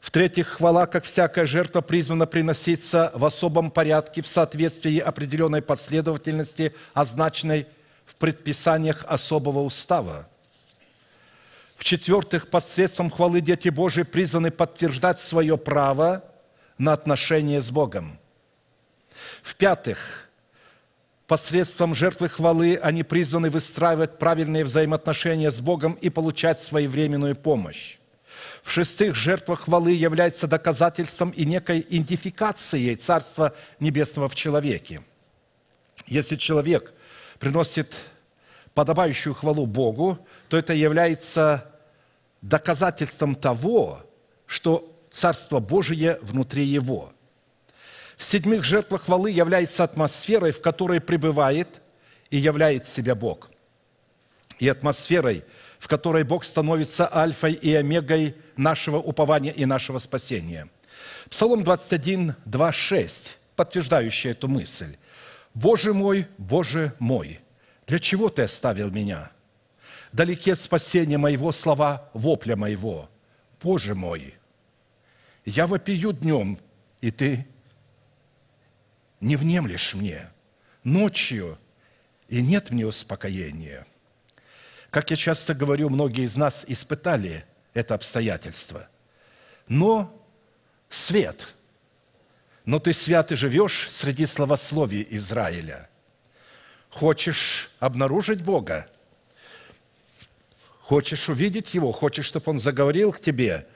A: В-третьих, хвала, как всякая жертва, призвана приноситься в особом порядке в соответствии определенной последовательности, означенной в предписаниях особого устава – в-четвертых, посредством хвалы дети Божии призваны подтверждать свое право на отношения с Богом. В-пятых, посредством жертвы хвалы они призваны выстраивать правильные взаимоотношения с Богом и получать своевременную помощь. В-шестых, жертва хвалы является доказательством и некой идентификацией Царства Небесного в человеке. Если человек приносит подобающую хвалу Богу, то это является доказательством того, что Царство Божие внутри его. В седьмых жертвах валы является атмосферой, в которой пребывает и являет себя Бог. И атмосферой, в которой Бог становится альфой и омегой нашего упования и нашего спасения. Псалом 21, 2, 6, подтверждающий эту мысль. «Боже мой, Боже мой, для чего Ты оставил меня?» далеке спасения моего, слова вопля моего. Боже мой, я вопию днем, и ты не внемлешь мне ночью, и нет мне успокоения. Как я часто говорю, многие из нас испытали это обстоятельство. Но свет, но ты свят и живешь среди словословий Израиля. Хочешь обнаружить Бога? Хочешь увидеть Его, хочешь, чтобы Он заговорил к тебе,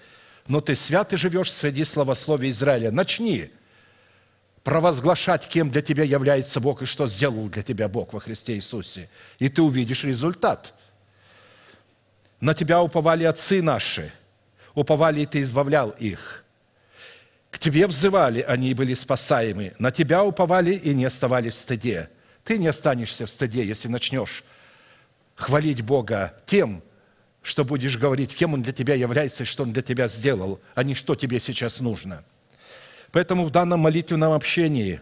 A: но ты свят и живешь среди словословия Израиля. Начни провозглашать, кем для тебя является Бог и что сделал для тебя Бог во Христе Иисусе. И ты увидишь результат. На тебя уповали отцы наши, уповали, и ты избавлял их. К тебе взывали, они были спасаемы. На тебя уповали и не оставались в стыде. Ты не останешься в стыде, если начнешь хвалить Бога тем, что будешь говорить, кем он для тебя является и что он для тебя сделал, а не что тебе сейчас нужно. Поэтому в данном молитвенном общении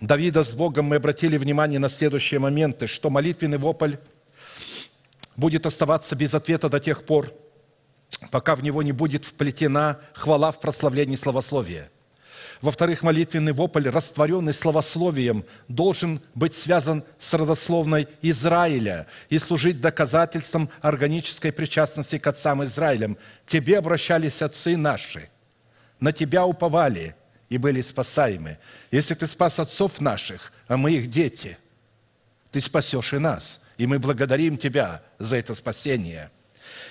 A: Давида с Богом мы обратили внимание на следующие моменты, что молитвенный вопль будет оставаться без ответа до тех пор, пока в него не будет вплетена хвала в прославлении словословия. Во-вторых, молитвенный вопль, растворенный словословием, должен быть связан с родословной Израиля и служить доказательством органической причастности к отцам Израилям. К тебе обращались отцы наши, на тебя уповали и были спасаемы. Если ты спас отцов наших, а мы их дети, ты спасешь и нас, и мы благодарим тебя за это спасение».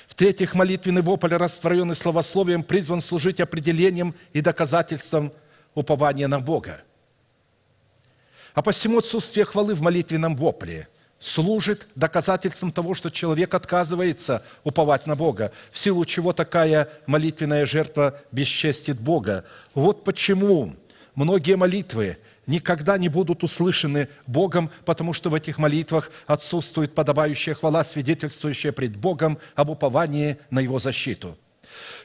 A: В-третьих, молитвенный вопль, растворенный словословием, призван служить определением и доказательством упование на Бога. А посему отсутствие хвалы в молитвенном вопле служит доказательством того, что человек отказывается уповать на Бога, в силу чего такая молитвенная жертва бесчестит Бога. Вот почему многие молитвы никогда не будут услышаны Богом, потому что в этих молитвах отсутствует подобающая хвала, свидетельствующая пред Богом об уповании на Его защиту –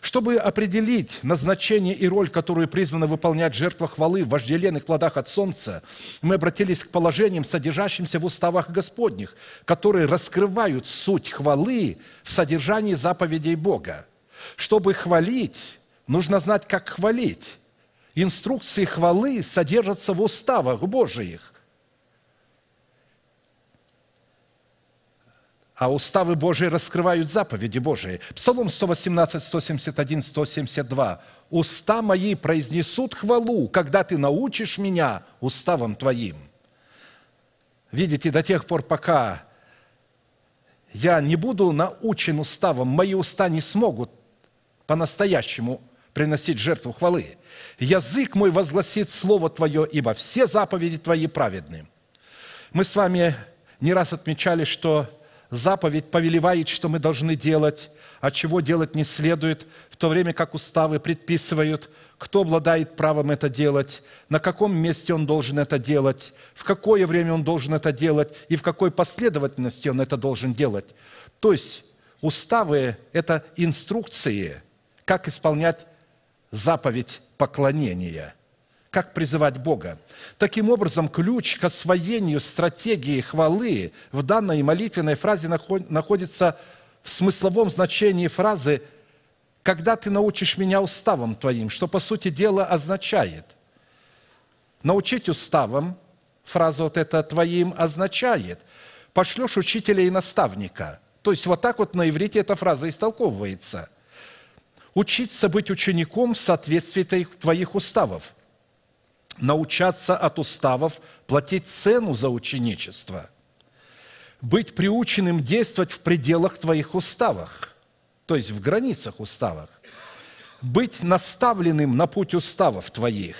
A: чтобы определить назначение и роль, которую призвана выполнять жертва хвалы в вожделенных плодах от солнца, мы обратились к положениям, содержащимся в уставах Господних, которые раскрывают суть хвалы в содержании заповедей Бога. Чтобы хвалить, нужно знать, как хвалить. Инструкции хвалы содержатся в уставах Божиих. а уставы Божии раскрывают заповеди Божии. Псалом 118, 171, 172. «Уста мои произнесут хвалу, когда ты научишь меня уставам твоим». Видите, до тех пор, пока я не буду научен уставам, мои уста не смогут по-настоящему приносить жертву хвалы. Язык мой возгласит Слово Твое, ибо все заповеди Твои праведны. Мы с вами не раз отмечали, что заповедь повелевает, что мы должны делать, а чего делать не следует, в то время как уставы предписывают, кто обладает правом это делать, на каком месте он должен это делать, в какое время он должен это делать и в какой последовательности он это должен делать. То есть уставы – это инструкции, как исполнять заповедь поклонения – как призывать Бога. Таким образом, ключ к освоению стратегии хвалы в данной молитвенной фразе находится в смысловом значении фразы «когда ты научишь меня уставом твоим», что, по сути дела, означает. Научить уставом, фраза вот эта «твоим» означает «пошлешь учителя и наставника». То есть вот так вот на иврите эта фраза истолковывается. «Учиться быть учеником в соответствии твоих уставов» научаться от уставов, платить цену за ученичество, быть приученным действовать в пределах твоих уставах, то есть в границах уставах, быть наставленным на путь уставов твоих,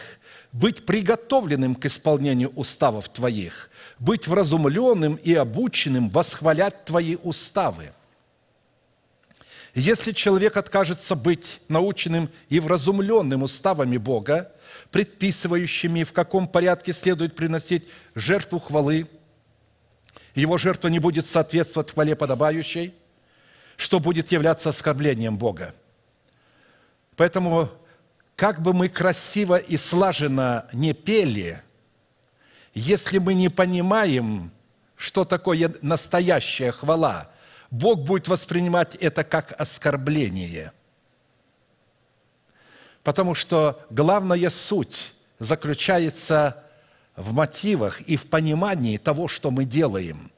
A: быть приготовленным к исполнению уставов твоих, быть вразумленным и обученным восхвалять твои уставы. Если человек откажется быть наученным и вразумленным уставами Бога – предписывающими, в каком порядке следует приносить жертву хвалы. Его жертва не будет соответствовать хвале подобающей, что будет являться оскорблением Бога. Поэтому, как бы мы красиво и слаженно не пели, если мы не понимаем, что такое настоящая хвала, Бог будет воспринимать это как оскорбление – Потому что главная суть заключается в мотивах и в понимании того, что мы делаем.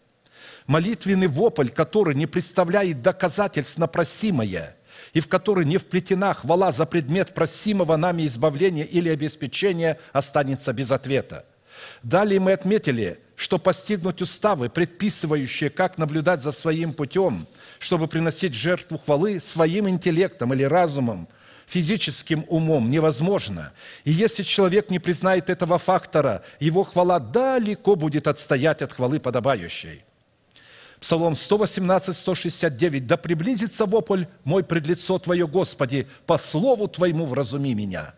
A: Молитвенный вопль, который не представляет доказательств на просимое, и в который не вплетена хвала за предмет просимого нами избавления или обеспечения, останется без ответа. Далее мы отметили, что постигнуть уставы, предписывающие, как наблюдать за своим путем, чтобы приносить жертву хвалы своим интеллектом или разумом – физическим умом невозможно. И если человек не признает этого фактора, его хвала далеко будет отстоять от хвалы подобающей. Псалом 118, 169. «Да приблизится вопль мой пред лицо Твое, Господи, по слову Твоему вразуми меня».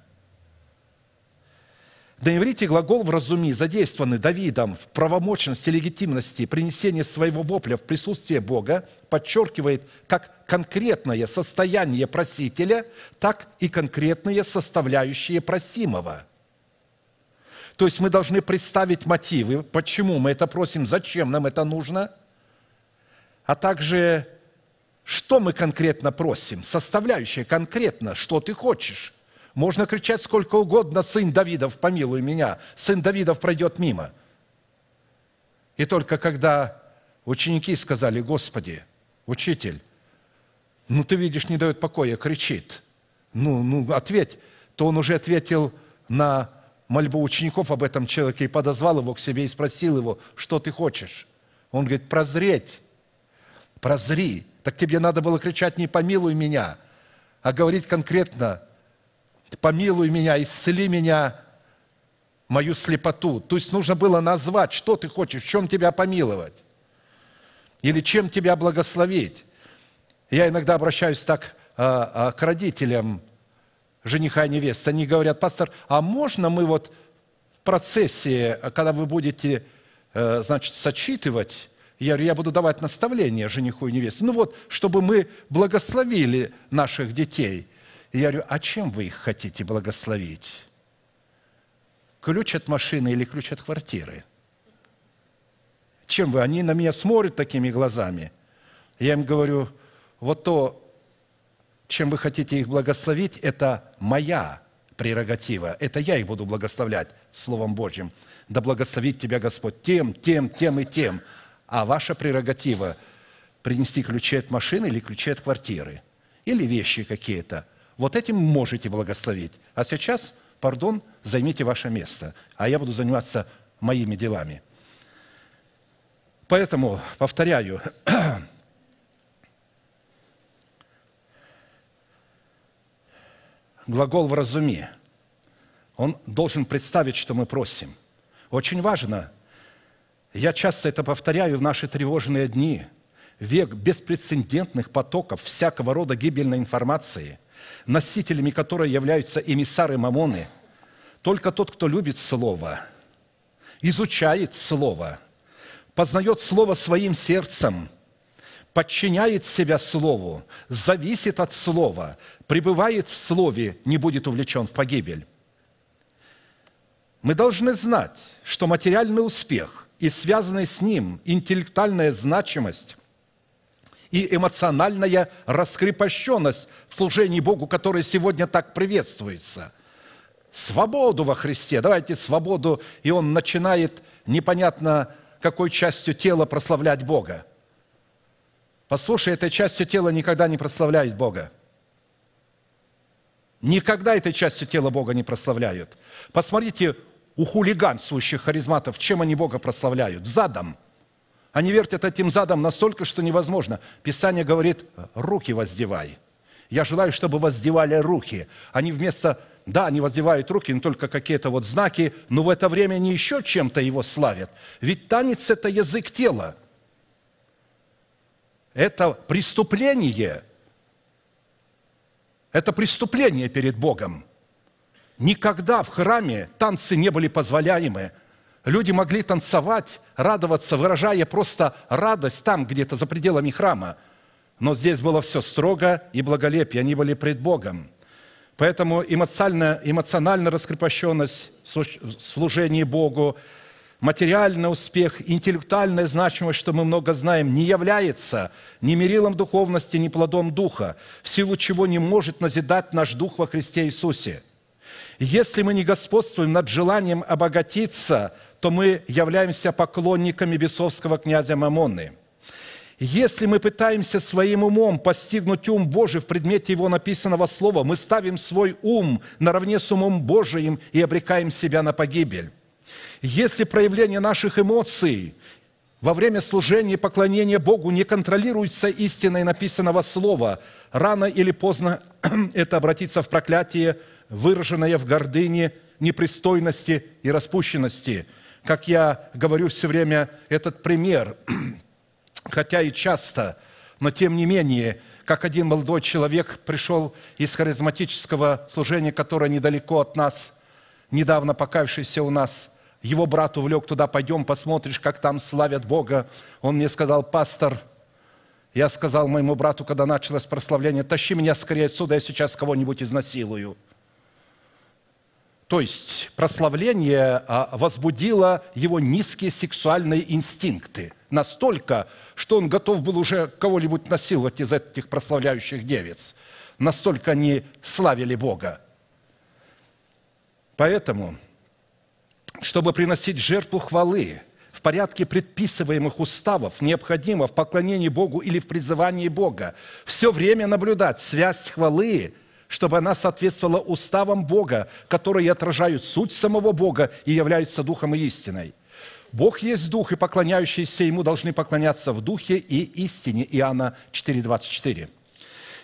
A: На иврите глагол разуме, задействованный Давидом в правомочности, легитимности принесении своего вопля в присутствие Бога подчеркивает как конкретное состояние просителя, так и конкретные составляющие просимого. То есть мы должны представить мотивы, почему мы это просим, зачем нам это нужно, а также что мы конкретно просим, составляющие конкретно, что ты хочешь. Можно кричать сколько угодно, сын Давидов, помилуй меня, сын Давидов пройдет мимо. И только когда ученики сказали, Господи, учитель, ну ты видишь, не дает покоя, кричит. Ну, ну, ответь. То он уже ответил на мольбу учеников об этом человеке и подозвал его к себе и спросил его, что ты хочешь? Он говорит, прозреть, прозри. Так тебе надо было кричать не «помилуй меня», а говорить конкретно помилуй меня, исцели меня, мою слепоту. То есть нужно было назвать, что ты хочешь, в чем тебя помиловать. Или чем тебя благословить. Я иногда обращаюсь так а, а, к родителям жениха и невесты. Они говорят, пастор, а можно мы вот в процессе, когда вы будете, а, значит, сочитывать, я говорю, я буду давать наставление жениху и невесте. Ну вот, чтобы мы благословили наших детей – я говорю, а чем вы их хотите благословить? Ключ от машины или ключ от квартиры? Чем вы? Они на меня смотрят такими глазами. Я им говорю, вот то, чем вы хотите их благословить, это моя прерогатива. Это я их буду благословлять Словом Божьим. Да благословит тебя Господь тем, тем, тем и тем. А ваша прерогатива – принести ключи от машины или ключи от квартиры. Или вещи какие-то – вот этим можете благословить. А сейчас, пардон, займите ваше место, а я буду заниматься моими делами. Поэтому, повторяю, глагол в разуме, он должен представить, что мы просим. Очень важно, я часто это повторяю в наши тревожные дни, век беспрецедентных потоков всякого рода гибельной информации – носителями которой являются эмиссары Мамоны, только тот, кто любит Слово, изучает Слово, познает Слово своим сердцем, подчиняет себя Слову, зависит от Слова, пребывает в Слове, не будет увлечен в погибель. Мы должны знать, что материальный успех и связанная с ним интеллектуальная значимость и эмоциональная раскрепощенность в служении Богу, которая сегодня так приветствуется. Свободу во Христе. Давайте свободу. И он начинает непонятно какой частью тела прославлять Бога. Послушай, этой частью тела никогда не прославляет Бога. Никогда этой частью тела Бога не прославляют. Посмотрите, у хулиганствующих харизматов, чем они Бога прославляют? Задом – они вертят этим задом настолько, что невозможно. Писание говорит, руки воздевай. Я желаю, чтобы воздевали руки. Они вместо, да, они воздевают руки, но только какие-то вот знаки, но в это время они еще чем-то его славят. Ведь танец – это язык тела. Это преступление. Это преступление перед Богом. Никогда в храме танцы не были позволяемы – Люди могли танцевать, радоваться, выражая просто радость там, где-то за пределами храма. Но здесь было все строго и благолепие, они были пред Богом. Поэтому эмоциональная, эмоциональная раскрепощенность в служении Богу, материальный успех, интеллектуальная значимость, что мы много знаем, не является ни мерилом духовности, ни плодом духа, в силу чего не может назидать наш дух во Христе Иисусе. Если мы не господствуем над желанием обогатиться – то мы являемся поклонниками бесовского князя Мамонны. Если мы пытаемся своим умом постигнуть ум Божий в предмете Его написанного Слова, мы ставим свой ум наравне с умом Божиим и обрекаем себя на погибель. Если проявление наших эмоций во время служения и поклонения Богу не контролируется истиной написанного слова, рано или поздно это обратится в проклятие, выраженное в гордыне, непристойности и распущенности – как я говорю все время, этот пример, хотя и часто, но тем не менее, как один молодой человек пришел из харизматического служения, которое недалеко от нас, недавно покаявшийся у нас – его брат увлек туда, пойдем, посмотришь, как там славят Бога. Он мне сказал, пастор, я сказал моему брату, когда началось прославление, тащи меня скорее отсюда, я сейчас кого-нибудь изнасилую. То есть прославление а, возбудило его низкие сексуальные инстинкты настолько, что он готов был уже кого-нибудь насиловать из этих прославляющих девиц. Настолько они славили Бога. Поэтому, чтобы приносить жертву хвалы в порядке предписываемых уставов, необходимо в поклонении Богу или в призывании Бога все время наблюдать связь хвалы – чтобы она соответствовала уставам Бога, которые отражают суть самого Бога и являются духом и истиной. Бог есть дух, и поклоняющиеся ему должны поклоняться в духе и истине. Иоанна 4,24.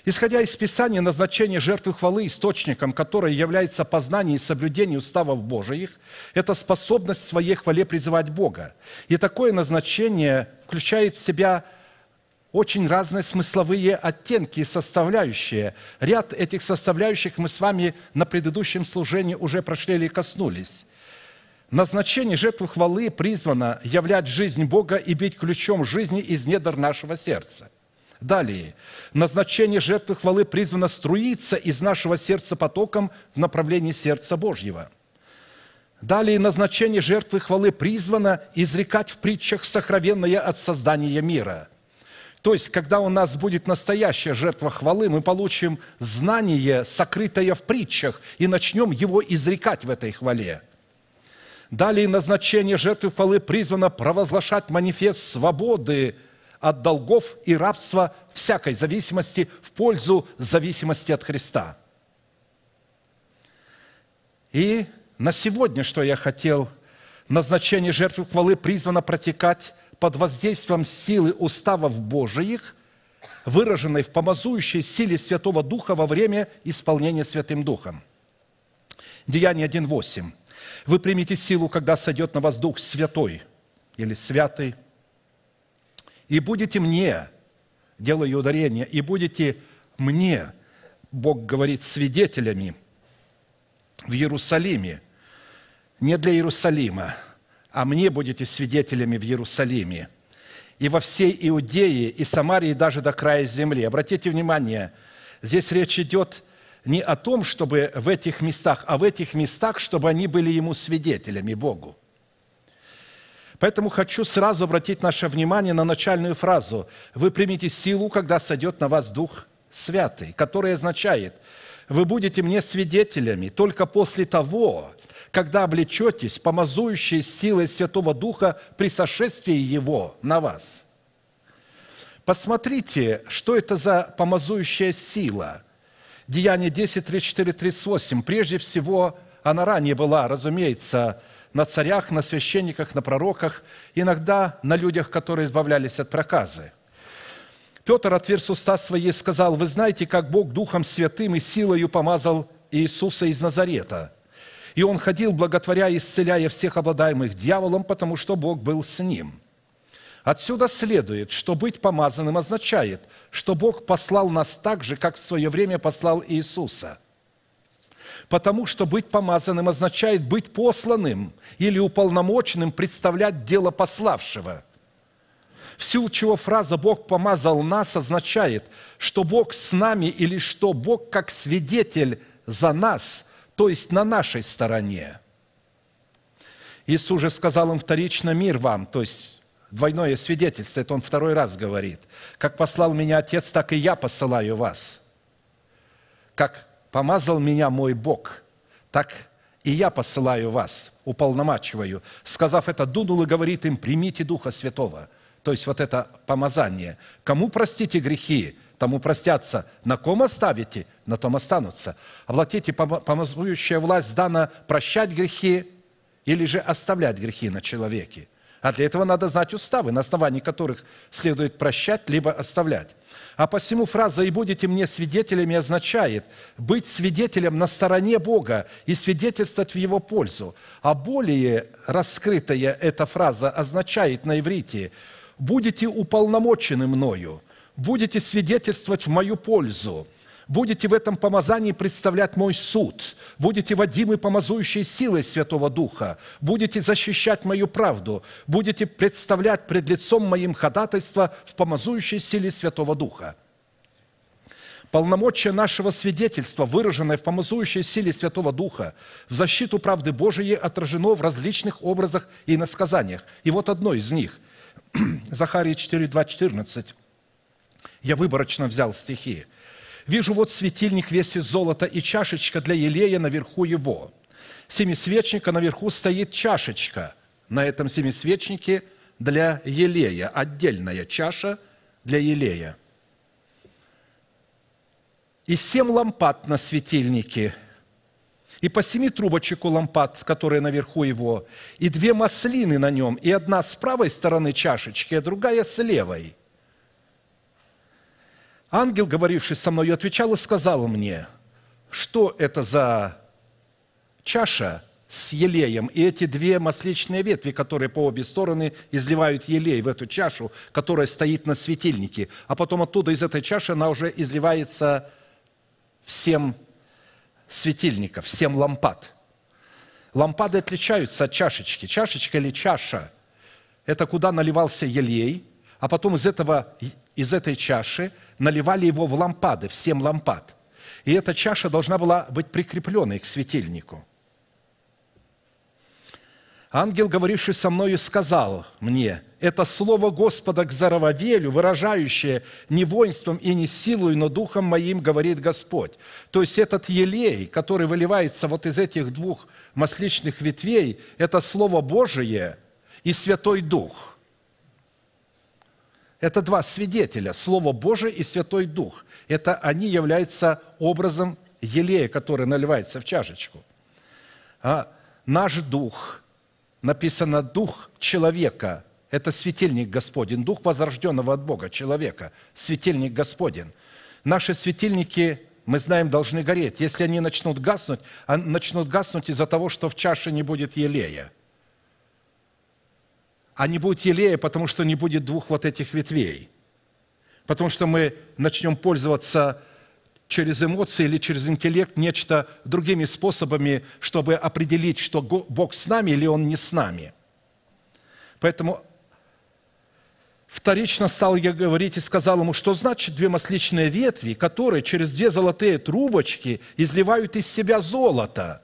A: Исходя из Писания, назначение жертвы хвалы источником, который является познание и соблюдение уставов Божиих, это способность в своей хвале призывать Бога. И такое назначение включает в себя очень разные смысловые оттенки и составляющие. Ряд этих составляющих мы с вами на предыдущем служении уже прошли или коснулись. Назначение жертвы хвалы призвано являть жизнь Бога и бить ключом жизни из недр нашего сердца. Далее. Назначение жертвы хвалы призвано струиться из нашего сердца потоком в направлении сердца Божьего. Далее назначение жертвы хвалы призвано изрекать в притчах сокровенное от создания мира – то есть, когда у нас будет настоящая жертва хвалы, мы получим знание, сокрытое в притчах, и начнем его изрекать в этой хвале. Далее назначение жертвы хвалы призвано провозглашать манифест свободы от долгов и рабства всякой зависимости в пользу зависимости от Христа. И на сегодня, что я хотел, назначение жертвы хвалы призвано протекать под воздействием силы уставов Божиих, выраженной в помазующей силе Святого Духа во время исполнения Святым Духом. Деяние 1.8. «Вы примете силу, когда сойдет на вас Дух Святой или Святый, и будете мне, делаю ударение, и будете мне, Бог говорит, свидетелями в Иерусалиме, не для Иерусалима, а мне будете свидетелями в Иерусалиме и во всей Иудее, и Самарии, и даже до края земли». Обратите внимание, здесь речь идет не о том, чтобы в этих местах, а в этих местах, чтобы они были Ему свидетелями, Богу. Поэтому хочу сразу обратить наше внимание на начальную фразу «Вы примите силу, когда сойдет на вас Дух Святый», которая означает «Вы будете мне свидетелями только после того, когда облечетесь помазующей силой Святого Духа при сошествии Его на вас. Посмотрите, что это за помазующая сила. Деяние 10, 34, 38. Прежде всего, она ранее была, разумеется, на царях, на священниках, на пророках, иногда на людях, которые избавлялись от проказы. Петр, от уста свои, сказал, «Вы знаете, как Бог Духом Святым и силою помазал Иисуса из Назарета, и он ходил, благотворя, исцеляя всех обладаемых дьяволом, потому что Бог был с ним. Отсюда следует, что быть помазанным означает, что Бог послал нас так же, как в свое время послал Иисуса. Потому что быть помазанным означает быть посланным или уполномоченным представлять дело пославшего – в силу чего фраза «Бог помазал нас» означает, что Бог с нами или что Бог как свидетель за нас то есть на нашей стороне. Иисус уже сказал им вторично «мир вам», то есть двойное свидетельство, это он второй раз говорит. «Как послал меня Отец, так и я посылаю вас. Как помазал меня мой Бог, так и я посылаю вас, уполномачиваю». Сказав это, дунул и говорит им «примите Духа Святого». То есть вот это помазание. Кому простите грехи? тому простятся. На ком оставите, на том останутся. Облатите, помазующая власть дана прощать грехи или же оставлять грехи на человеке. А для этого надо знать уставы, на основании которых следует прощать, либо оставлять. А посему фраза «и будете мне свидетелями» означает быть свидетелем на стороне Бога и свидетельствовать в Его пользу. А более раскрытая эта фраза означает на иврите «будете уполномочены мною» будете свидетельствовать в мою пользу, будете в этом помазании представлять мой суд, будете водимы помазующей силой Святого Духа, будете защищать мою правду, будете представлять пред лицом моим ходатайство в помазующей силе Святого Духа. Полномочия нашего свидетельства, выраженное в помазующей силе Святого Духа, в защиту правды Божией отражено в различных образах и насказаниях. И вот одно из них. Захария 4, 2, 14. Я выборочно взял стихи. Вижу, вот светильник весь из золота и чашечка для елея наверху его. Семисвечника наверху стоит чашечка. На этом семисвечнике для елея, отдельная чаша для елея. И семь лампад на светильнике, и по семи трубочек у лампад, которые наверху его, и две маслины на нем, и одна с правой стороны чашечки, а другая с левой – Ангел, говоривший со мной, отвечал и сказал мне, что это за чаша с елеем и эти две масличные ветви, которые по обе стороны изливают елей в эту чашу, которая стоит на светильнике, а потом оттуда из этой чаши она уже изливается всем светильников, всем лампад. Лампады отличаются от чашечки. Чашечка или чаша – это куда наливался елей, а потом из этого из этой чаши наливали его в лампады, в семь лампад. И эта чаша должна была быть прикрепленной к светильнику. Ангел, говоривший со мною, сказал мне, это слово Господа к Зарававелю, выражающее не воинством и не силой, но духом моим, говорит Господь. То есть этот елей, который выливается вот из этих двух масличных ветвей, это Слово Божие и Святой Дух – это два свидетеля, Слово Божие и Святой Дух. Это они являются образом елея, который наливается в чашечку. А наш дух, написано «дух человека», это светильник Господень, дух возрожденного от Бога, человека, светильник Господень. Наши светильники, мы знаем, должны гореть. Если они начнут гаснуть, а, начнут гаснуть из-за того, что в чаше не будет елея – а не будет елея, потому что не будет двух вот этих ветвей. Потому что мы начнем пользоваться через эмоции или через интеллект нечто другими способами, чтобы определить, что Бог с нами или Он не с нами. Поэтому вторично стал я говорить и сказал ему, что значит две масличные ветви, которые через две золотые трубочки изливают из себя золото –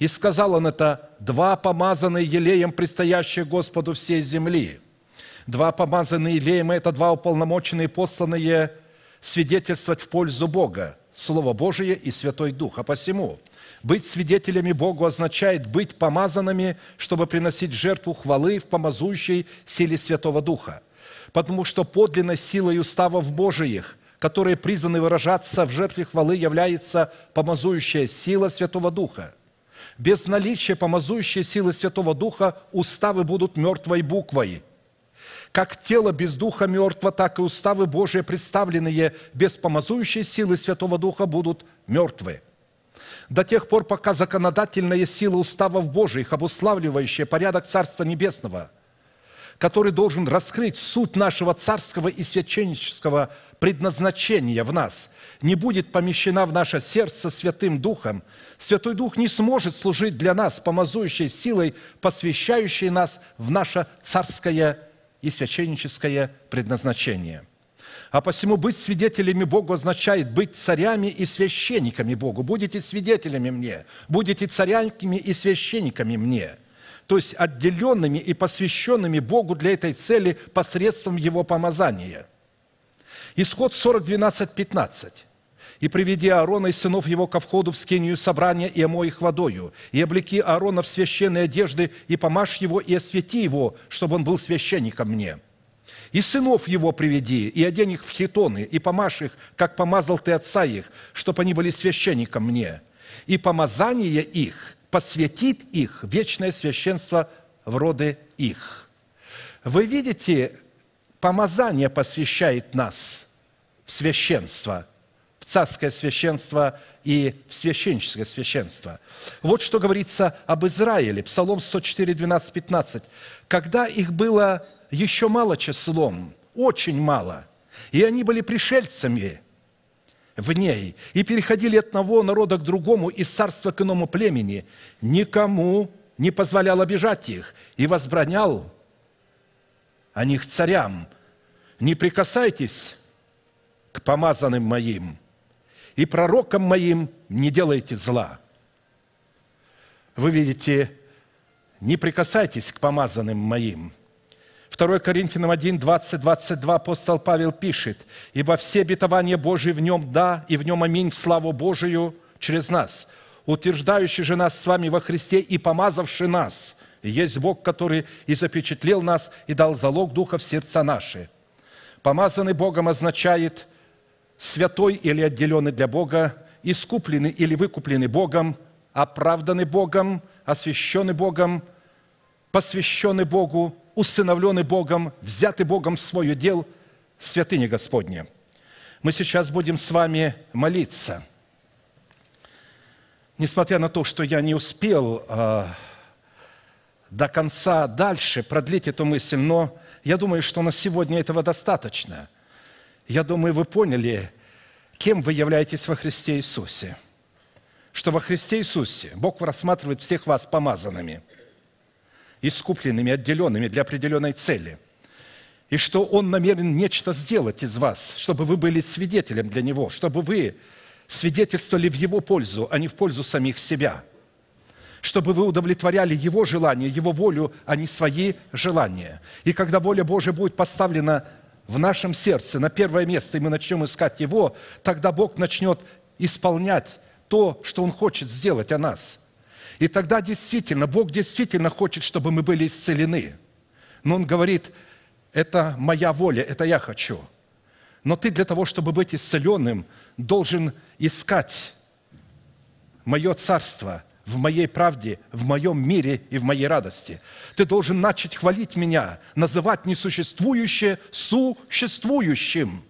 A: и сказал он это, два помазанные елеем, предстоящие Господу всей земли. Два помазанные елеем – это два уполномоченные, посланные свидетельствовать в пользу Бога, Слово Божие и Святой Дух. А посему быть свидетелями Богу означает быть помазанными, чтобы приносить жертву хвалы в помазующей силе Святого Духа. Потому что подлинной силой уставов Божиих которые призваны выражаться в жертве хвалы, является помазующая сила Святого Духа без наличия помазующей силы Святого Духа уставы будут мертвой буквой. Как тело без Духа мертво, так и уставы Божии, представленные без помазующей силы Святого Духа, будут мертвы. До тех пор, пока законодательная сила уставов Божьих обуславливающая порядок Царства Небесного, который должен раскрыть суть нашего царского и священнического предназначения в нас – не будет помещена в наше сердце Святым Духом, Святой Дух не сможет служить для нас помазующей силой, посвящающей нас в наше царское и священническое предназначение. А посему быть свидетелями Богу означает быть царями и священниками Богу. Будете свидетелями мне, будете царями и священниками мне – то есть отделенными и посвященными Богу для этой цели посредством Его помазания. Исход 40, 12, 15 и приведи Аарона и сынов его ко входу в скинию собрания и омой их водою, и облеки Аарона в священные одежды, и помажь его, и освети его, чтобы он был священником мне. И сынов его приведи, и одень их в хитоны, и помажь их, как помазал ты отца их, чтобы они были священником мне. И помазание их посвятит их вечное священство в роды их». Вы видите, помазание посвящает нас в священство – царское священство и в священническое священство. Вот что говорится об Израиле. Псалом 104, 12, 15. «Когда их было еще мало числом, очень мало, и они были пришельцами в ней, и переходили от одного народа к другому, из царства к иному племени, никому не позволял обижать их и возбранял о них царям, не прикасайтесь к помазанным моим – и пророкам моим не делайте зла. Вы видите, не прикасайтесь к помазанным моим. 2 Коринфянам 1, 20, 22 апостол Павел пишет, «Ибо все обетования Божии в нем да, и в нем аминь в славу Божию через нас, утверждающий же нас с вами во Христе и помазавший нас, есть Бог, который и запечатлел нас, и дал залог Духа в сердца наши». Помазанный Богом означает – святой или отделенный для Бога, искупленный или выкупленный Богом, оправданный Богом, освященный Богом, посвященный Богу, усыновленный Богом, взятый Богом в свое дел, святыни Господня. Мы сейчас будем с вами молиться. Несмотря на то, что я не успел э, до конца дальше продлить эту мысль, но я думаю, что на сегодня этого достаточно – я думаю, вы поняли, кем вы являетесь во Христе Иисусе. Что во Христе Иисусе Бог рассматривает всех вас помазанными, искупленными, отделенными для определенной цели. И что Он намерен нечто сделать из вас, чтобы вы были свидетелем для Него, чтобы вы свидетельствовали в Его пользу, а не в пользу самих себя. Чтобы вы удовлетворяли Его желание, Его волю, а не свои желания. И когда воля Божия будет поставлена в нашем сердце на первое место, и мы начнем искать Его, тогда Бог начнет исполнять то, что Он хочет сделать о нас. И тогда действительно, Бог действительно хочет, чтобы мы были исцелены. Но Он говорит, это моя воля, это я хочу. Но ты для того, чтобы быть исцеленным, должен искать мое царство – в моей правде, в моем мире и в моей радости. Ты должен начать хвалить меня, называть несуществующее существующим.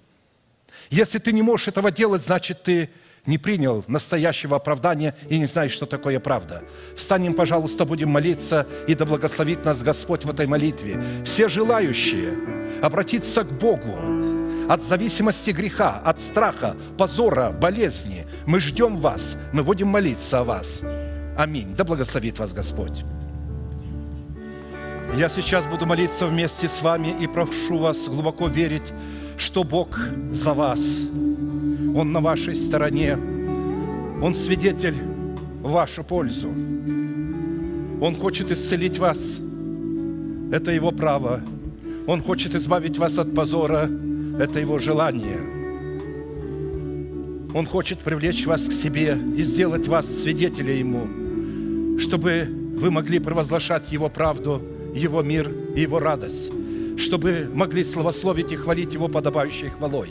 A: Если ты не можешь этого делать, значит, ты не принял настоящего оправдания и не знаешь, что такое правда. Встанем, пожалуйста, будем молиться, и да благословит нас Господь в этой молитве. Все желающие обратиться к Богу, от зависимости греха, от страха, позора, болезни. Мы ждем вас, мы будем молиться о вас. Аминь. Да благословит вас Господь. Я сейчас буду молиться вместе с вами и прошу вас глубоко верить, что Бог за вас. Он на вашей стороне. Он свидетель в вашу пользу. Он хочет исцелить вас. Это Его право. Он хочет избавить вас от позора. Это Его желание. Он хочет привлечь вас к себе и сделать вас свидетеля Ему – чтобы вы могли провозглашать Его правду, Его мир и Его радость, чтобы могли славословить и хвалить Его подобающей хвалой.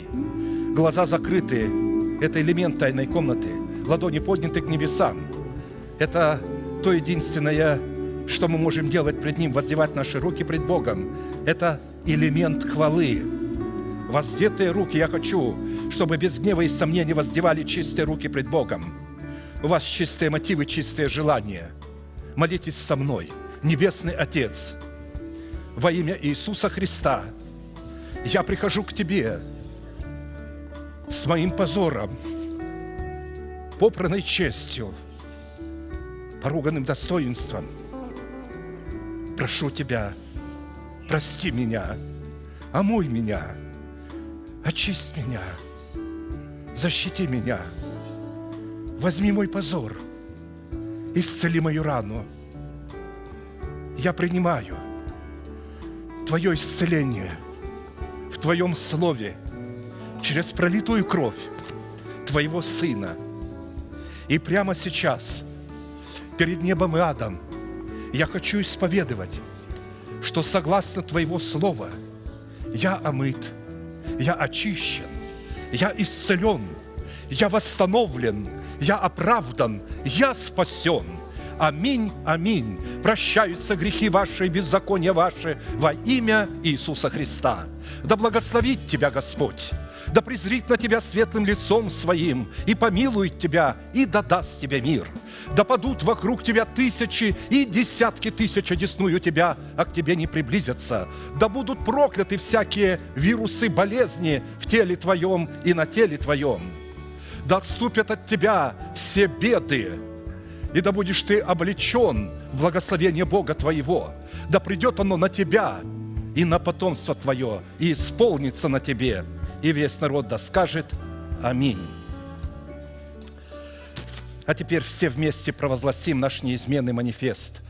A: Глаза закрыты – это элемент тайной комнаты, ладони подняты к небесам. Это то единственное, что мы можем делать пред Ним, воздевать наши руки пред Богом. Это элемент хвалы. Воздетые руки я хочу, чтобы без гнева и сомнений воздевали чистые руки пред Богом. У вас чистые мотивы, чистые желания – молитесь со мной, Небесный Отец, во имя Иисуса Христа, я прихожу к Тебе с моим позором, попранной честью, поруганным достоинством. Прошу Тебя, прости меня, омой меня, очисть меня, защити меня, возьми мой позор – исцели мою рану. Я принимаю Твое исцеление в Твоем Слове через пролитую кровь Твоего Сына. И прямо сейчас, перед небом и адом, я хочу исповедовать, что согласно Твоего Слова я омыт, я очищен, я исцелен, я восстановлен – я оправдан, я спасен. Аминь, аминь. Прощаются грехи ваши и беззакония ваши во имя Иисуса Христа. Да благословит тебя Господь, да презрит на тебя светлым лицом своим и помилует тебя и дадаст тебе мир. Да падут вокруг тебя тысячи и десятки тысяч одесную а тебя, а к тебе не приблизятся. Да будут прокляты всякие вирусы болезни в теле твоем и на теле твоем да отступят от тебя все беды, и да будешь ты облечен в благословение Бога твоего, да придет оно на тебя и на потомство твое, и исполнится на тебе. И весь народ да скажет Аминь. А теперь все вместе провозгласим наш неизменный манифест –